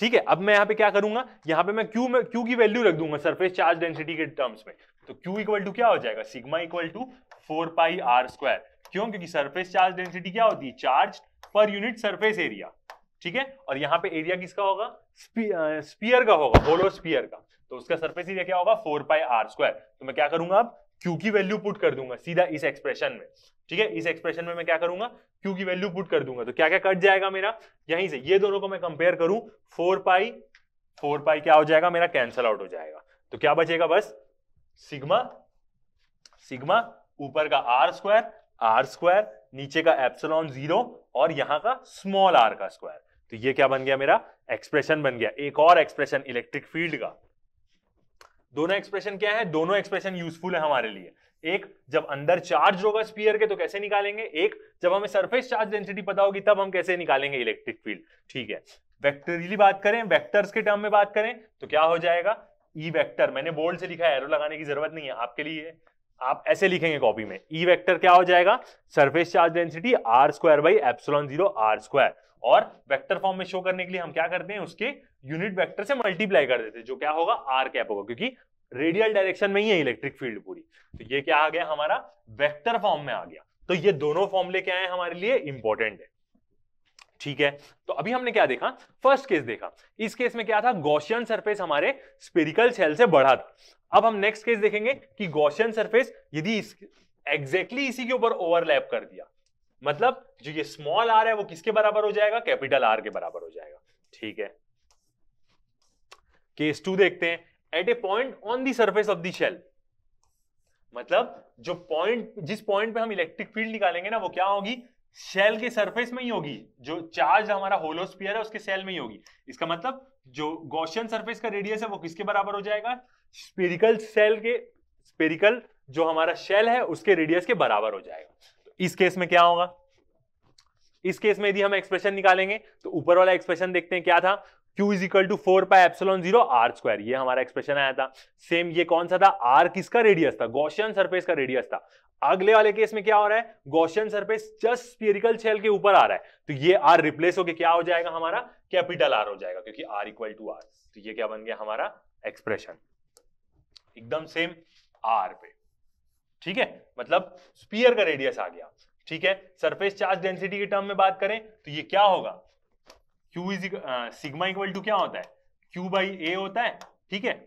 ठीक है अब मैं यहाँ पे क्या करूंगा यहाँ पे मैं क्यू में क्यू की वैल्यू रख दूंगा सरफेस चार्ज डेंसिटी के टर्म्स में तो क्यू इक्वल टू क्या हो जाएगा sigma equal to four pi R square क्यों क्योंकि सरफेस चार्ज डेंसिटी क्या होती है charge per unit surface area ठीक है और यहाँ पे एरिया किसका होगा स्पीयर का होगा होलो स्पीयर का तो उसका सरफेस एरिया क्या होगा फोर पाई आर स्क्वायर तो मैं क्या करूंगा अब क्यू की वैल्यू पुट कर दूंगा सीधा इस एक्सप्रेशन में ठीक है इस एक्सप्रेशन में मैं क्या करूंगा क्यू की वैल्यू पुट कर दूंगा तो क्या क्या कट जाएगा मेरा यहीं से ये दोनों को मैं कंपेयर करूं फोर पाई फोर पाई क्या हो जाएगा मेरा कैंसल आउट हो जाएगा तो क्या बचेगा बस सिग्मा सिग्मा ऊपर का आर स्क्वायर आर स्क्वायर नीचे का एप्सलॉन जीरो और यहां का स्मॉल आर का स्क्वायर तो ये क्या बन गया मेरा एक्सप्रेशन बन गया एक और एक्सप्रेशन इलेक्ट्रिक फील्ड का दोनों एक्सप्रेशन क्या है दोनों एक्सप्रेशन यूजफुल है हमारे लिए एक जब अंदर चार्ज होगा स्पीयर के तो कैसे निकालेंगे एक जब हमें सरफेस चार्ज डेंसिटी पता होगी तब हम कैसे निकालेंगे इलेक्ट्रिक फील्ड ठीक है वेक्टरली बात करें वेक्टर्स के टर्म में बात करें तो क्या हो जाएगा ई e वेक्टर मैंने बोल्ड से लिखा है एरो लगाने की जरूरत नहीं है आपके लिए आप ऐसे लिखेंगे कॉपी में ई e वेक्टर क्या हो जाएगा surface charge density R square by epsilon zero R square और वेक्टर फॉर्म में शो करने के लिए हम क्या करते हैं उसके यूनिट वेक्टर से मल्टीप्लाई कर देते जो क्या होगा आर कैप होगा क्योंकि रेडियल डायरेक्शन में ही है इलेक्ट्रिक फील्ड पूरी तो ये क्या आ गया हमारा वेक्टर फॉर्म में आ गया तो ये दोनों फॉर्मले क्या है हमारे लिए इंपॉर्टेंट है ठीक है तो अभी हमने क्या देखा फर्स्ट केस देखा इस केस में क्या था गौशियन सरफेस हमारे स्पेरिकल सेल से बढ़ा था अब हम नेक्स्ट केस देखेंगे कि गौशियन सरफेस यदि एग्जैक्टली इसी के ऊपर ओवरलैप कर दिया मतलब जो ये स्मॉल आर है वो किसके बराबर हो जाएगा कैपिटल आर के बराबर हो जाएगा ठीक है केस टू देखते हैं at a point on the surface of the shell मतलब जो पॉइंट जिस पॉइंट पे हम इलेक्ट्रिक फील्ड निकालेंगे ना वो क्या होगी शेल के सरफेस में ही होगी जो चार्ज हमारा होलोस्पियर है उसके सेल में ही होगी इसका मतलब जो गौशियन सरफेस का रेडियस है वो किसके बराबर हो जाएगा स्पेरिकल सेल के स्पेरिकल जो हमारा शेल है उसके रेडियस के बराबर हो जाएगा तो इस केस में क्या होगा इस केस में यदि हम एक्सप्रेशन निकालेंगे तो ऊपर वाला एक्सप्रेशन देखते हैं क्या था Q is equal to four pi epsilon zero R square ये हमारा एक्सप्रेशन आया था सेम ये कौन सा था आर किसका रेडियस था गौशियन सरफेस का रेडियस था अगले वाले केस में क्या हो रहा है Gaussian surface just spherical shell के ऊपर आ रहा है तो ये आर रिप्लेस होकर क्या हो जाएगा हमारा कैपिटल आर हो जाएगा क्योंकि आर इक्वल टू आर तो ये क्या बन गया हमारा एक्सप्रेशन एकदम सेम आर पे ठीक है मतलब स्पीयर का रेडियस आ गया ठीक है सरफेस चार्ज डेंसिटी के टर्म में बात करें तो ये क्या होगा Q is sigma equal to क्या होता है क्यू बाई ए होता है ठीक है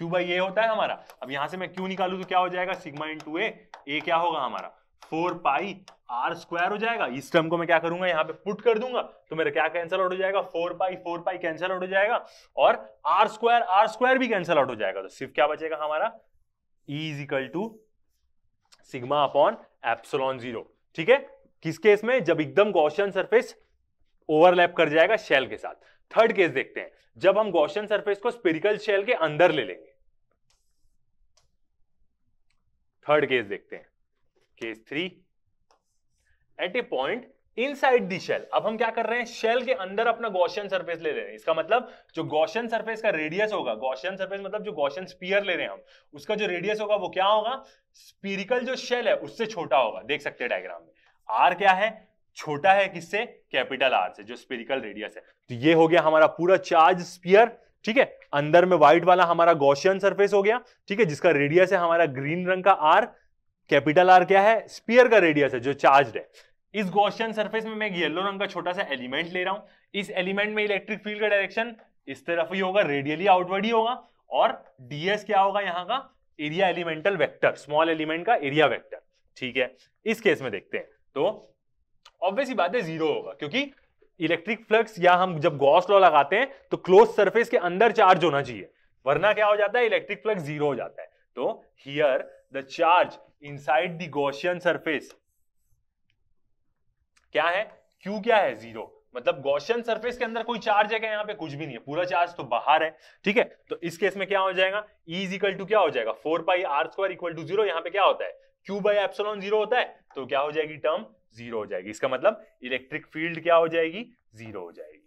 Q बाई ए होता है हमारा अब यहां से मैं Q निकालू तो क्या हो जाएगा सिग्मा इन टू ए ए क्या होगा हमारा फोर पाई आर स्क्वायर हो जाएगा इस टर्म को मैं क्या करूंगा यहाँ पे पुट कर दूंगा तो मेरा क्या कैंसल आउट हो जाएगा four pi four pi cancel out हो जाएगा और आर स्क्वायर आर स्क्वायर भी कैंसल आउट हो जाएगा तो सिर्फ क्या बचेगा हमारा E is equal to sigma upon epsilon zero ठीक है किस केस में जब एकदम गौशन सरफेस ओवरलैप कर जाएगा शेल के साथ थर्ड केस देखते हैं जब हम गौशन सरफेस को स्पेरिकल शेल के अंदर ले लेंगे थर्ड केस देखते हैं case three at a point inside the shell अब हम क्या कर रहे हैं शेल के अंदर अपना गौशन सरफेस ले रहे हैं इसका मतलब जो गौशन सरफेस का रेडियस होगा गौशन सरफेस मतलब जो गौशन स्पीयर ले रहे हैं हम उसका जो रेडियस होगा वो क्या होगा स्पीरिकल जो शेल है उससे छोटा होगा देख सकते हैं डायग्राम में आर क्या है छोटा है किससे कैपिटल आर से जो स्पेरिकल रेडियस है तो ये हो गया हमारा पूरा चार्ज स्पीयर ठीक है अंदर में व्हाइट वाला हमारा गौशियन सरफेस हो गया ठीक है जिसका रेडियस है हमारा ग्रीन रंग का आर कैपिटल आर क्या है स्पीयर का रेडियस है जो चार्ज है इस गौशियन सरफेस में मैं येलो रंग का छोटा सा एलिमेंट ले रहा हूं इस एलिमेंट में इलेक्ट्रिक फील्ड का डायरेक्शन इस तरफ ही होगा रेडियली आउटवर्ड ही होगा और डीएस क्या होगा यहाँ का area elemental vector small element का एरिया वेक्टर ठीक है इस केस में देखते हैं तो ऑब्वियसली बात है जीरो होगा क्योंकि इलेक्ट्रिक फ्लक्स या हम जब गॉस लॉ लगाते हैं तो क्लोज सरफेस के अंदर चार्ज होना चाहिए वरना क्या हो जाता है इलेक्ट्रिक फ्लक्स जीरो हो जाता है तो here the charge inside the Gaussian surface क्या है क्यू क्या है जीरो मतलब गॉशियन सरफेस के अंदर कोई चार्ज है क्या यहाँ पे कुछ भी नहीं है पूरा चार्ज तो बाहर है ठीक है तो इस केस में क्या हो जाएगा ईज इक्वल टू क्या हो जाएगा four pi R square equal to zero यहाँ पे क्या होता है क्यू बाई एप्सोलॉन जीरो होता है तो क्या हो जाएगी टर्म जीरो हो जाएगी इसका मतलब इलेक्ट्रिक फील्ड क्या हो जाएगी जीरो हो जाएगी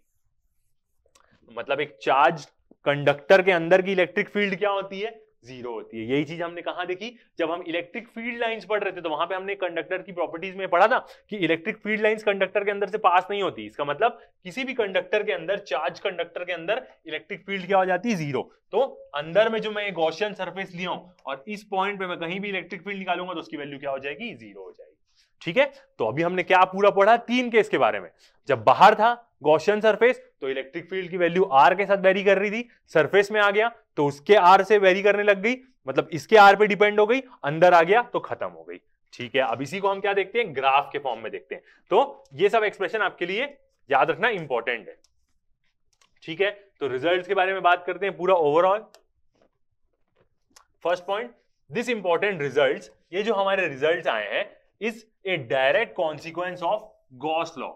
तो मतलब एक चार्ज कंडक्टर के अंदर की इलेक्ट्रिक फील्ड क्या होती है जीरो होती है यही चीज हमने कहा देखी जब हम इलेक्ट्रिक फील्ड लाइंस पढ़ रहे थे तो वहां पे हमने कंडक्टर की प्रॉपर्टीज में पढ़ा था कि इलेक्ट्रिक फील्ड लाइंस कंडक्टर के अंदर से पास नहीं होती इसका मतलब किसी भी कंडक्टर के अंदर चार्ज कंडक्टर के अंदर इलेक्ट्रिक फील्ड क्या हो जाती है जीरो तो अंदर में जो मैं गौशन सर्फेस लिया हूं और इस पॉइंट पे मैं कहीं भी इलेक्ट्रिक फील्ड निकालूंगा तो उसकी वैल्यू क्या हो जाएगी जीरो हो जाएगी ठीक है तो अभी हमने क्या पूरा पढ़ा तीन केस के बारे में जब बाहर था गौशियन सरफेस तो इलेक्ट्रिक फील्ड की वैल्यू आर के साथ वेरी कर रही थी सरफेस में आ गया तो उसके आर से वेरी करने लग गई मतलब इसके आर पे डिपेंड हो गई अंदर आ गया तो खत्म हो गई ठीक है अब इसी को हम क्या देखते हैं ग्राफ के फॉर्म में देखते हैं तो ये सब एक्सप्रेशन आपके लिए याद रखना इंपॉर्टेंट है ठीक है तो रिजल्ट्स के बारे में बात करते हैं पूरा overall first point this important results ये जो हमारे रिजल्ट्स आए हैं is a direct consequence of Gauss law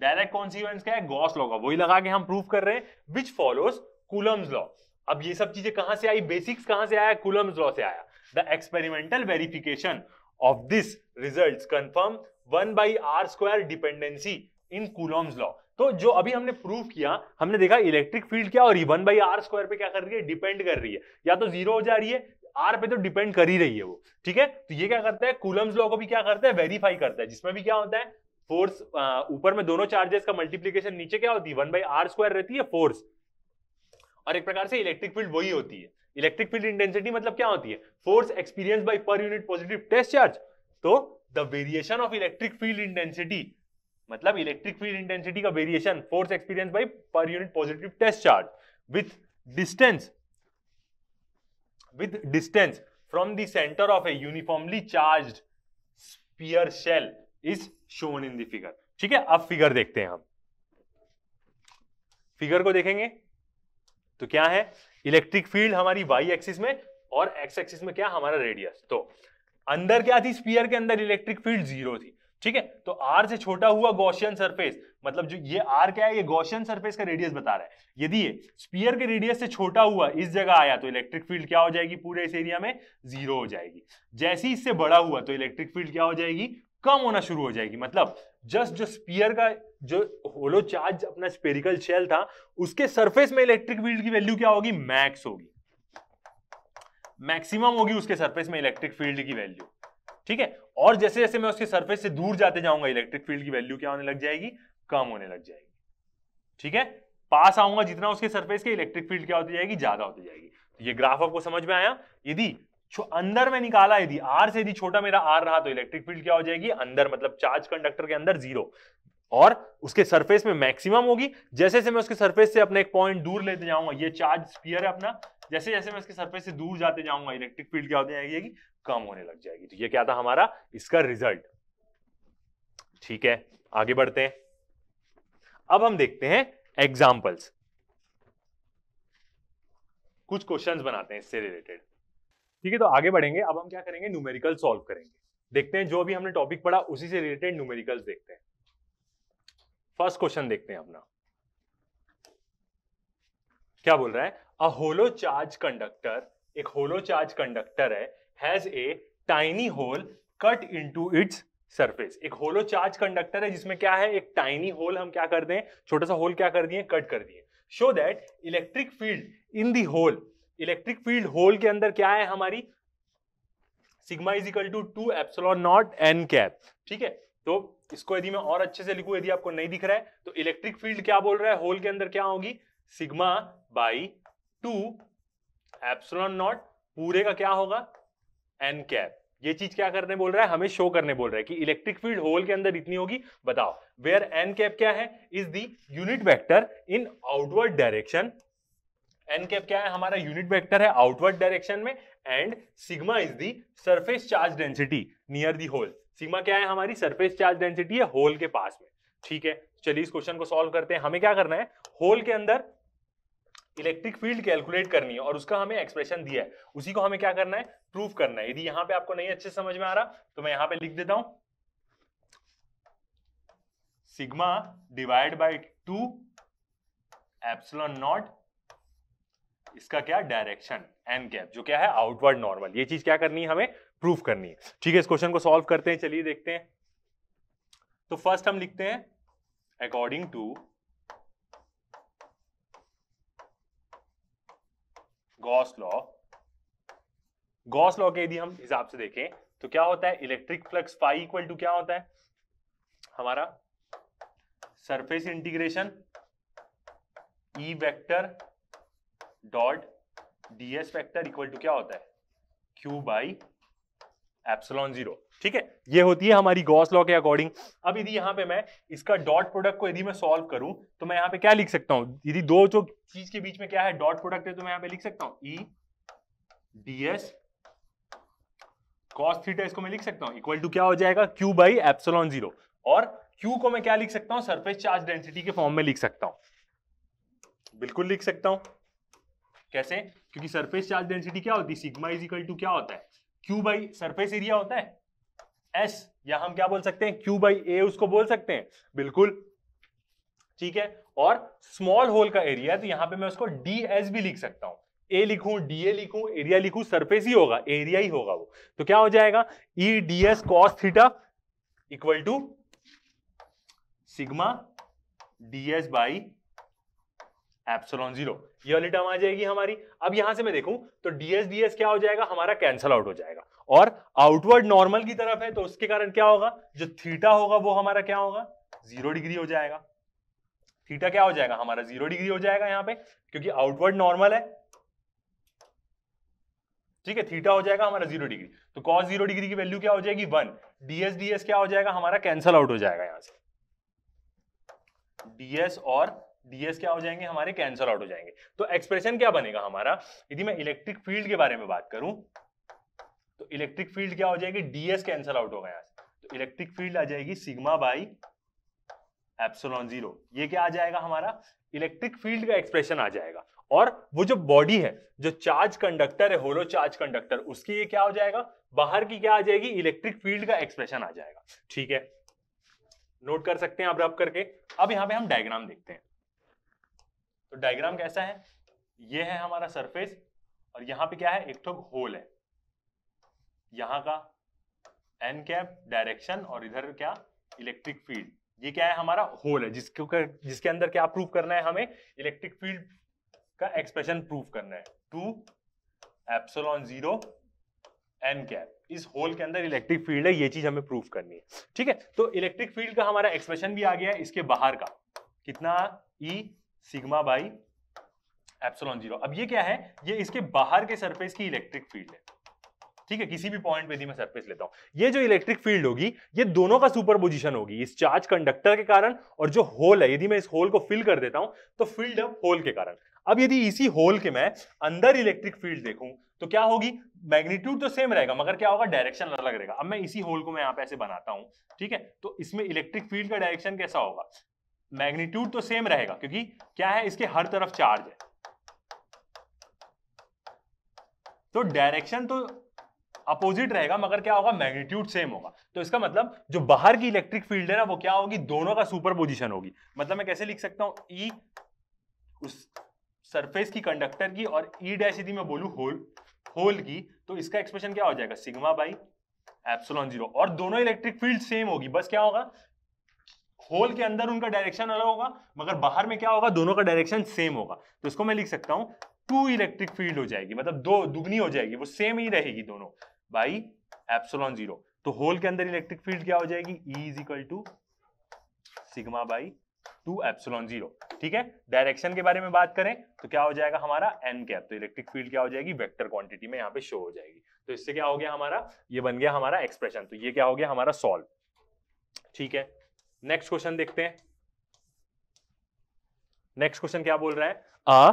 direct consequence क्या है गॉस लॉ का वही लगा के हम प्रूव कर रहे हैं विच फॉलोज कुलम्स लॉ अब ये सब चीजें कहां से आई बेसिक्स कहां से आया कुलम्स लॉ से आया the experimental verification of this result confirm one by R square dependency in Coulomb's law तो जो अभी हमने प्रूफ किया हमने देखा इलेक्ट्रिक फील्ड क्या और रही वन बाई आर स्क्वायर पे क्या कर रही है डिपेंड कर रही है या तो जीरो हो जा रही है आर पे तो डिपेंड कर ही रही है वो ठीक है तो ये क्या करता है कूलम्स लॉ को भी क्या करता है वेरीफाई करता है जिसमें भी क्या होता है फोर्स ऊपर में दोनों चार्जेस का मल्टीप्लीकेशन नीचे क्या होती है वन बाई आर स्क्वायर रहती है फोर्स और एक प्रकार से इलेक्ट्रिक फील्ड वही होती है इलेक्ट्रिक फील्ड इंटेंसिटी मतलब क्या होती है force experience by per unit positive test charge तो the variation of electric field intensity मतलब इलेक्ट्रिक फील्ड इंटेंसिटी का variation force experience by per unit positive test charge with distance with distance from the centre of a uniformly charge sphere shell is shown in the ठीक है अब figure देखते हैं हम figure को देखेंगे तो क्या है इलेक्ट्रिक फील्ड हमारी वाई एक्सिस में और एक्स एक्सिस में क्या हमारा रेडियस तो अंदर क्या थी स्पीयर के अंदर इलेक्ट्रिक फील्ड जीरो थी ठीक है तो आर से छोटा हुआ गोशियन सरफेस मतलब जो ये आर क्या है ये गोशियन सरफेस का रेडियस बता रहा है यदि ये स्पीयर के रेडियस से छोटा हुआ इस जगह आया तो इलेक्ट्रिक फील्ड क्या हो जाएगी पूरे इस एरिया में जीरो हो जाएगी जैसे ही इससे बड़ा हुआ तो इलेक्ट्रिक फील्ड क्या हो जाएगी कम होना शुरू हो जाएगी मतलब जस्ट जो स्पीयर का जो होलो चार्ज अपना स्पेरिकल शेल था उसके सरफेस में इलेक्ट्रिक फील्ड की वैल्यू क्या होगी मैक्स होगी मैक्सिमम होगी उसके सरफेस में इलेक्ट्रिक फील्ड की वैल्यू ठीक है और जैसे जैसे मैं उसके सरफेस से दूर जाते जाऊंगा इलेक्ट्रिक फील्ड की वैल्यू क्या होने लग जाएगी कम होने लग जाएगी ठीक है पास आऊंगा जितना उसके सरफेस के इलेक्ट्रिक फील्ड क्या होती जाएगी ज्यादा होती जाएगी तो ये ग्राफ आपको समझ में आया यदि अंदर में निकाला यदि आर से यदि छोटा मेरा आर रहा तो इलेक्ट्रिक फील्ड क्या हो जाएगी अंदर मतलब चार्ज कंडक्टर के अंदर जीरो और उसके सरफेस में मैक्सिमम होगी जैसे जैसे मैं उसके सरफेस से अपने एक पॉइंट दूर लेते जाऊंगा ये चार्ज स्पीयर है अपना जैसे जैसे मैं उसके सरफेस से दूर जाते जाऊंगा इलेक्ट्रिक फील्ड क्या होती जाएगी कम होने लग जाएगी तो ये क्या था हमारा इसका रिजल्ट ठीक है आगे बढ़ते हैं अब हम देखते हैं एग्जाम्पल्स कुछ क्वेश्चन बनाते हैं इससे रिलेटेड ठीक है तो आगे बढ़ेंगे अब हम क्या करेंगे न्यूमेरिकल सॉल्व करेंगे देखते हैं जो अभी हमने टॉपिक पढ़ा उसी से रिलेटेड न्यूमेरिकल देखते हैं फर्स्ट क्वेश्चन देखते हैं अपना क्या बोल रहा है अ होलो चार्ज कंडक्टर एक होलो चार्ज कंडक्टर है has a tiny hole cut into its surface एक होलो चार्ज कंडक्टर है जिसमें क्या है एक टाइनी होल हम क्या कर दें छोटा सा होल क्या कर दिए कट कर दिए show that electric field in the hole electric field hole के अंदर क्या है हमारी sigma is equal to two epsilon not N cap ठीक है तो इसको यदि मैं और अच्छे से लिखू यदि आपको नहीं दिख रहा है तो इलेक्ट्रिक फील्ड क्या बोल रहा है होल के अंदर क्या होगी sigma by two epsilon not पूरे का क्या होगा एन कैप ये चीज क्या करने बोल रहा है हमें शो करने बोल रहा है कि इलेक्ट्रिक फील्ड होल के अंदर इतनी होगी बताओ वेयर एन कैप क्या है is the unit vector in outward direction N cap क्या है हमारा यूनिट वेक्टर है आउटवर्ड डायरेक्शन में and sigma is the surface charge density near the hole सीमा क्या है हमारी सरफेस चार्ज डेंसिटी है होल के पास में ठीक है चलिए इस क्वेश्चन को सॉल्व करते हैं हमें क्या करना है होल के अंदर इलेक्ट्रिक फील्ड कैलकुलेट करनी है और उसका हमें एक्सप्रेशन दिया है उसी को हमें क्या करना है प्रूफ करना है यदि यहां पे आपको नहीं अच्छे समझ में आ रहा तो मैं यहां पे लिख देता हूं sigma divide by two epsilon not इसका क्या डायरेक्शन एन कैप जो क्या है आउटवर्ड नॉर्मल ये चीज क्या करनी है हमें प्रूव करनी है ठीक है इस क्वेश्चन को सॉल्व करते हैं चलिए देखते हैं तो फर्स्ट हम लिखते हैं according to Gauss law Gauss law के यदि हम हिसाब से देखें तो क्या होता है electric flux phi equal to क्या होता है हमारा surface integration E vector dot D S vector equal to क्या होता है क्यू बाई एप्सलॉन जीरो ठीक है ये होती है हमारी गॉस लॉ के अकॉर्डिंग अब यदि यहाँ पे मैं इसका डॉट प्रोडक्ट को यदि मैं सॉल्व करूं तो मैं यहाँ पे क्या लिख सकता हूँ यदि दो जो चीज के बीच में क्या है डॉट प्रोडक्ट है तो मैं यहाँ पे लिख सकता हूँ E D S cos theta इसको मैं लिख सकता हूँ इक्वल टू क्या हो जाएगा क्यू बाई एप्सलॉन जीरो और क्यू को मैं क्या लिख सकता हूँ सरफेस चार्ज डेंसिटी के फॉर्म में लिख सकता हूँ बिल्कुल लिख सकता हूँ कैसे क्योंकि सरफेस चार्ज डेंसिटी क्या होती है सिग्मा इज इक्वल टू क्या होता है क्यू बाई सरफेस एरिया होता है एस या हम क्या बोल सकते हैं क्यू बाई ए उसको बोल सकते हैं बिल्कुल ठीक है और स्मॉल होल का एरिया तो यहां पे मैं उसको डी एस भी लिख सकता हूं ए लिखूं ए लिखूं एरिया लिखू सरफेस ही होगा एरिया ही होगा वो तो क्या हो जाएगा E D S cos theta equal to sigma D S by epsilon zero ये वाली टर्म आ जाएगी हमारी अब यहां से मैं देखूं तो डीएस डीएस क्या हो जाएगा हमारा कैंसल आउट हो जाएगा और आउटवर्ड नॉर्मल की तरफ है तो उसके कारण क्या होगा जो थीटा होगा वो हमारा क्या होगा जीरो डिग्री हो जाएगा थीटा क्या हो जाएगा हमारा जीरो डिग्री हो जाएगा यहां पे क्योंकि आउटवर्ड नॉर्मल है ठीक है थीटा हो जाएगा हमारा जीरो डिग्री तो कॉस जीरो डिग्री की वैल्यू क्या हो जाएगी वन डीएस डीएस क्या हो जाएगा हमारा कैंसल आउट हो जाएगा यहां से डीएस और डीएस क्या हो जाएंगे हमारे कैंसल आउट हो जाएंगे तो एक्सप्रेशन क्या बनेगा हमारा यदि मैं इलेक्ट्रिक फील्ड के बारे में बात करूं तो इलेक्ट्रिक फील्ड क्या हो जाएगी डीएस कैंसल आउट होगा यहां से तो इलेक्ट्रिक फील्ड आ जाएगी सिग्मा बाई एप्सोलॉन जीरो ये क्या आ जाएगा हमारा इलेक्ट्रिक फील्ड का एक्सप्रेशन आ जाएगा और वो जो बॉडी है जो चार्ज कंडक्टर है होलो चार्ज कंडक्टर उसकी ये क्या हो जाएगा बाहर की क्या आ जाएगी इलेक्ट्रिक फील्ड का एक्सप्रेशन आ जाएगा ठीक है नोट कर सकते हैं आप रब करके अब यहां पे हम डायग्राम देखते हैं तो डायग्राम कैसा है ये है हमारा सरफेस और यहां पे क्या है एक तो होल है यहां का एन कैप डायरेक्शन और इधर क्या इलेक्ट्रिक फील्ड ये क्या है हमारा होल है जिसको जिसके अंदर क्या प्रूव करना है हमें इलेक्ट्रिक फील्ड का एक्सप्रेशन प्रूव करना है two epsilon zero n cap इस होल के अंदर इलेक्ट्रिक फील्ड है ये चीज हमें प्रूव करनी है ठीक है तो इलेक्ट्रिक फील्ड का हमारा एक्सप्रेशन भी आ गया है इसके बाहर का कितना E e sigma by epsilon zero अब ये क्या है ये इसके बाहर के सरफेस की इलेक्ट्रिक फील्ड है ठीक है किसी भी पॉइंट पे मैं सरफेस लेता हूं ये जो इलेक्ट्रिक फील्ड होगी ये दोनों का सुपरपोजिशन होगी इस चार्ज कंडक्टर के कारण और जो होल है यदि मैं इस होल को फिल कर देता हूं तो फील्ड अब होल के कारण अब यदि इसी होल के मैं अंदर इलेक्ट्रिक फील्ड देखूं तो क्या होगी मैग्नीट्यूड तो सेम रहेगा मगर क्या होगा डायरेक्शन अलग रहेगा अब मैं इसी होल को मैं यहाँ पे ऐसे बनाता हूँ ठीक है तो इसमें इलेक्ट्रिक फील्ड का डायरेक्शन कैसा होगा मैग्नीट्यूड तो सेम रहेगा क्योंकि क्या है इसके हर तरफ चार्ज है तो डायरेक्शन तो अपोजिट रहेगा मगर क्या होगा मैग्नीट्यूड सेम होगा तो इसका मतलब जो बाहर की इलेक्ट्रिक फील्ड है ना वो क्या होगी दोनों का सुपर पोजिशन होगी मतलब मैं कैसे लिख सकता हूं ई e, उस सरफेस की कंडक्टर की और ई e डैश यदि मैं बोलू होल होल की तो इसका एक्सप्रेशन क्या हो जाएगा सिग्मा बाई एप्सोलॉन जीरो और दोनों इलेक्ट्रिक फील्ड सेम होगी बस क्या होगा होल के अंदर उनका डायरेक्शन अलग होगा मगर बाहर में क्या होगा दोनों का डायरेक्शन सेम होगा तो इसको मैं लिख सकता हूं टू इलेक्ट्रिक फील्ड हो जाएगी मतलब दो दुगनी हो जाएगी वो सेम ही रहेगी दोनों बाई एप्सोलॉन जीरो तो होल के अंदर इलेक्ट्रिक फील्ड क्या हो जाएगी E is equal to sigma by two epsilon zero ठीक है डायरेक्शन के बारे में बात करें तो क्या हो जाएगा हमारा एन कैप तो इलेक्ट्रिक फील्ड क्या हो जाएगी वेक्टर क्वांटिटी में यहाँ पे शो हो जाएगी तो इससे क्या हो गया हमारा ये बन गया हमारा एक्सप्रेशन तो ये क्या हो गया हमारा सॉल्व ठीक है नेक्स्ट क्वेश्चन देखते हैं नेक्स्ट क्वेश्चन क्या बोल रहा है a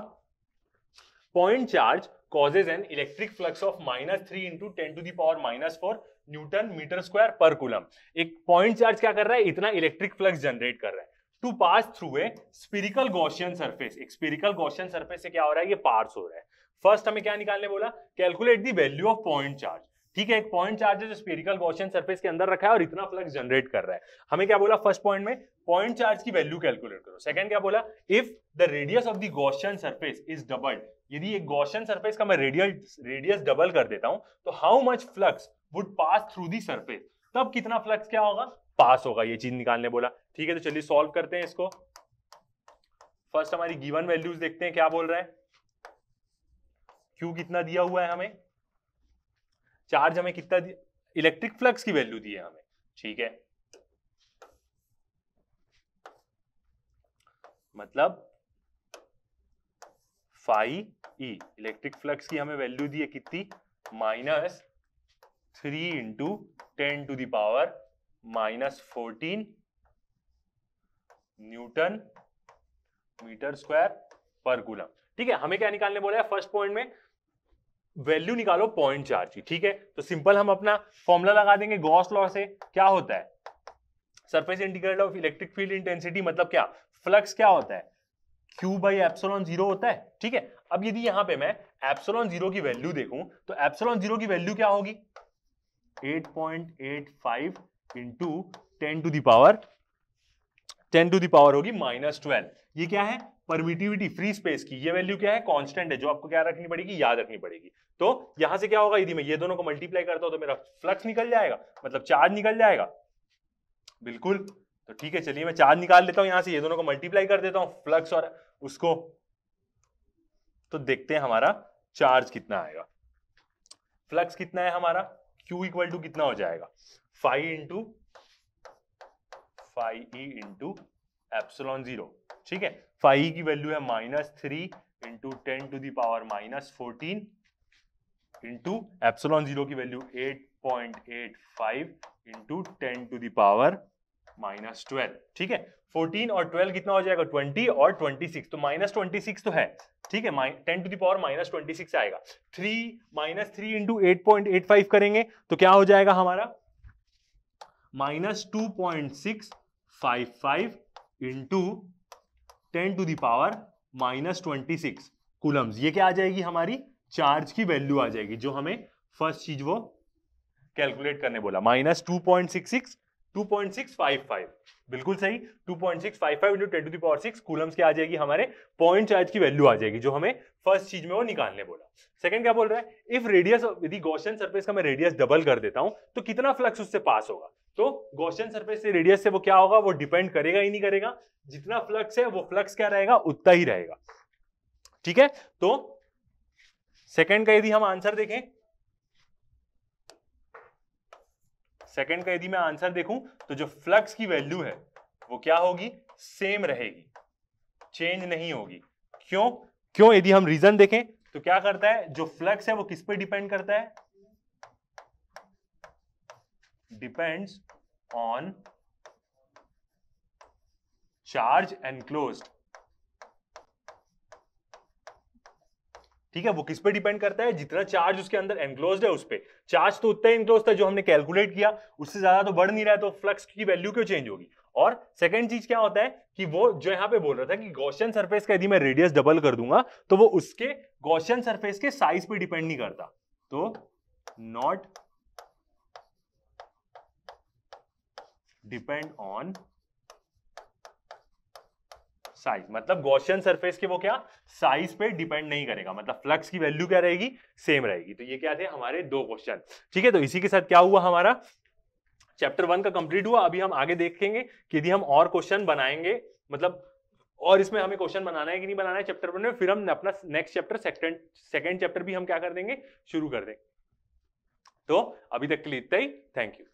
point charge causes an electric flux of minus three into ten to the power minus four newton metre square per coulomb एक पॉइंट चार्ज क्या कर रहा है इतना इलेक्ट्रिक फ्लक्स जनरेट कर रहा है to pass through a spherical Gaussian surface एक स्पिरिकल गॉशियन सर्फेस से क्या हो रहा है ये पार्स हो रहा है फर्स्ट हमें क्या निकालने बोला calculate the value of point charge ठीक है एक पॉइंट चार्ज है जो स्पेरिकल गोशन सरफेस के अंदर रखा है और इतना फ्लक्स जनरेट कर रहा है हमें क्या बोला फर्स्ट पॉइंट में पॉइंट चार्ज की वैल्यू कैलकुलेट करो सेकंड क्या बोला if the radius of the Gaussian surface is doubled यदि एक गॉशियन सरफेस का मैं रेडियल रेडियस डबल कर देता हूं तो how much flux would pass through the surface तब कितना फ्लक्स क्या होगा पास होगा ये चीज निकालने बोला ठीक है तो चलिए सॉल्व करते हैं इसको फर्स्ट हमारी गिवन वैल्यूज देखते हैं क्या बोल रहा है क्यू कितना दिया हुआ है हमें चार्ज हमें कितना दिया इलेक्ट्रिक फ्लक्स की वैल्यू दी है हमें ठीक है मतलब फाइव ई इलेक्ट्रिक फ्लक्स की हमें वैल्यू दी है कितनी minus three into ten to the power minus fourteen newton metre square per coulomb ठीक है हमें क्या निकालने बोला है फर्स्ट पॉइंट में वैल्यू निकालो पॉइंट चार्ज की ठीक है तो सिंपल हम अपना फॉर्मुला लगा देंगे गॉस लॉ से क्या होता है surface integral of electric field intensity मतलब क्या फ्लक्स क्या होता है क्यू बाई एप्सोलॉन जीरो होता है ठीक है अब यदि यहां पे मैं एप्सोलॉन जीरो की वैल्यू देखूं तो एप्सोलॉन जीरो की वैल्यू क्या होगी 8.85 point eight five into ten to the power ten to the power होगी माइनस ट्वेल्व ये क्या है परमिटिविटी फ्री स्पेस की ये वैल्यू क्या है कांस्टेंट है जो आपको क्या रखनी पड़ेगी याद रखनी पड़ेगी तो यहां से क्या होगा यदि मैं ये दोनों को मल्टीप्लाई करता हूं तो मेरा फ्लक्स निकल जाएगा मतलब चार्ज निकल जाएगा बिल्कुल तो ठीक है चलिए मैं चार्ज निकाल लेता हूं यहां से ये दोनों को मल्टीप्लाई कर देता हूं फ्लक्स और उसको तो देखते हैं हमारा चार्ज कितना आएगा फ्लक्स कितना है हमारा क्यू इक्वल टू कितना हो जाएगा five into five E into epsilon zero ठीक है फाइव ई की वैल्यू है minus three into ten to the power minus fourteen into epsilon zero की value eight point eight five into ten to the power minus twelve ठीक है fourteen और twelve कितना हो जाएगा ट्वेंटी और ट्वेंटी सिक्स तो माइनस ट्वेंटी सिक्स तो है ठीक है ten to the power minus twenty six आएगा three minus three into eight point eight five करेंगे तो क्या हो जाएगा हमारा minus two point six five five into ten to the power minus twenty six coulombs ये क्या आ जाएगी हमारी चार्ज की वैल्यू आ जाएगी जो हमें फर्स्ट चीज वो कैलकुलेट करने बोला minus two point six six two point six five five बिल्कुल सही two point six five five into ten to the power six coulombs क्या आ जाएगी हमारे पॉइंट चार्ज की वैल्यू आ जाएगी जो हमें फर्स्ट चीज में वो निकालने बोला सेकंड क्या बोल रहा है इफ रेडियस यदि गोशन सरफेस का मैं रेडियस डबल कर देता हूं तो कितना फ्लक्स उससे पास होगा तो गौशियन सरफेस से रेडियस से वो क्या होगा वो डिपेंड करेगा ही नहीं करेगा जितना फ्लक्स है वो फ्लक्स क्या रहेगा उतना ही रहेगा ठीक है तो सेकंड का यदि हम आंसर देखें सेकंड का यदि मैं आंसर देखूं तो जो फ्लक्स की वैल्यू है वो क्या होगी सेम रहेगी चेंज नहीं होगी क्यों क्यों यदि हम रीजन देखें तो क्या करता है जो फ्लक्स है वो किस पे डिपेंड करता है depends on charge enclosed ठीक है वो किस पे डिपेंड करता है जितना चार्ज उसके अंदर एनक्लोज है उस पर चार्ज तो उतना एनक्लोज था जो हमने कैलकुलेट किया उससे ज्यादा तो बढ़ नहीं रहा है तो फ्लक्स की वैल्यू क्यों चेंज होगी और सेकंड चीज क्या होता है कि वो जो यहां पे बोल रहा था कि गौशन सरफेस का यदि मैं रेडियस डबल कर दूंगा तो वो उसके गौशन सरफेस के साइज पर डिपेंड नहीं करता तो नॉट डिपेंड ऑन साइज मतलब गॉशियन सरफेस के वो क्या साइज पे डिपेंड नहीं करेगा मतलब फ्लक्स की वैल्यू क्या रहेगी सेम रहेगी तो ये क्या थे हमारे दो क्वेश्चन ठीक है तो इसी के साथ क्या हुआ हमारा चैप्टर वन का कंप्लीट हुआ अभी हम आगे देखेंगे कि यदि हम और क्वेश्चन बनाएंगे मतलब और इसमें हमें क्वेश्चन बनाना है कि नहीं बनाना है चैप्टर वन में फिर हम अपना next chapter second second chapter भी हम क्या कर देंगे शुरू कर देंगे तो अभी तक के लिए इतना ही थैंक यू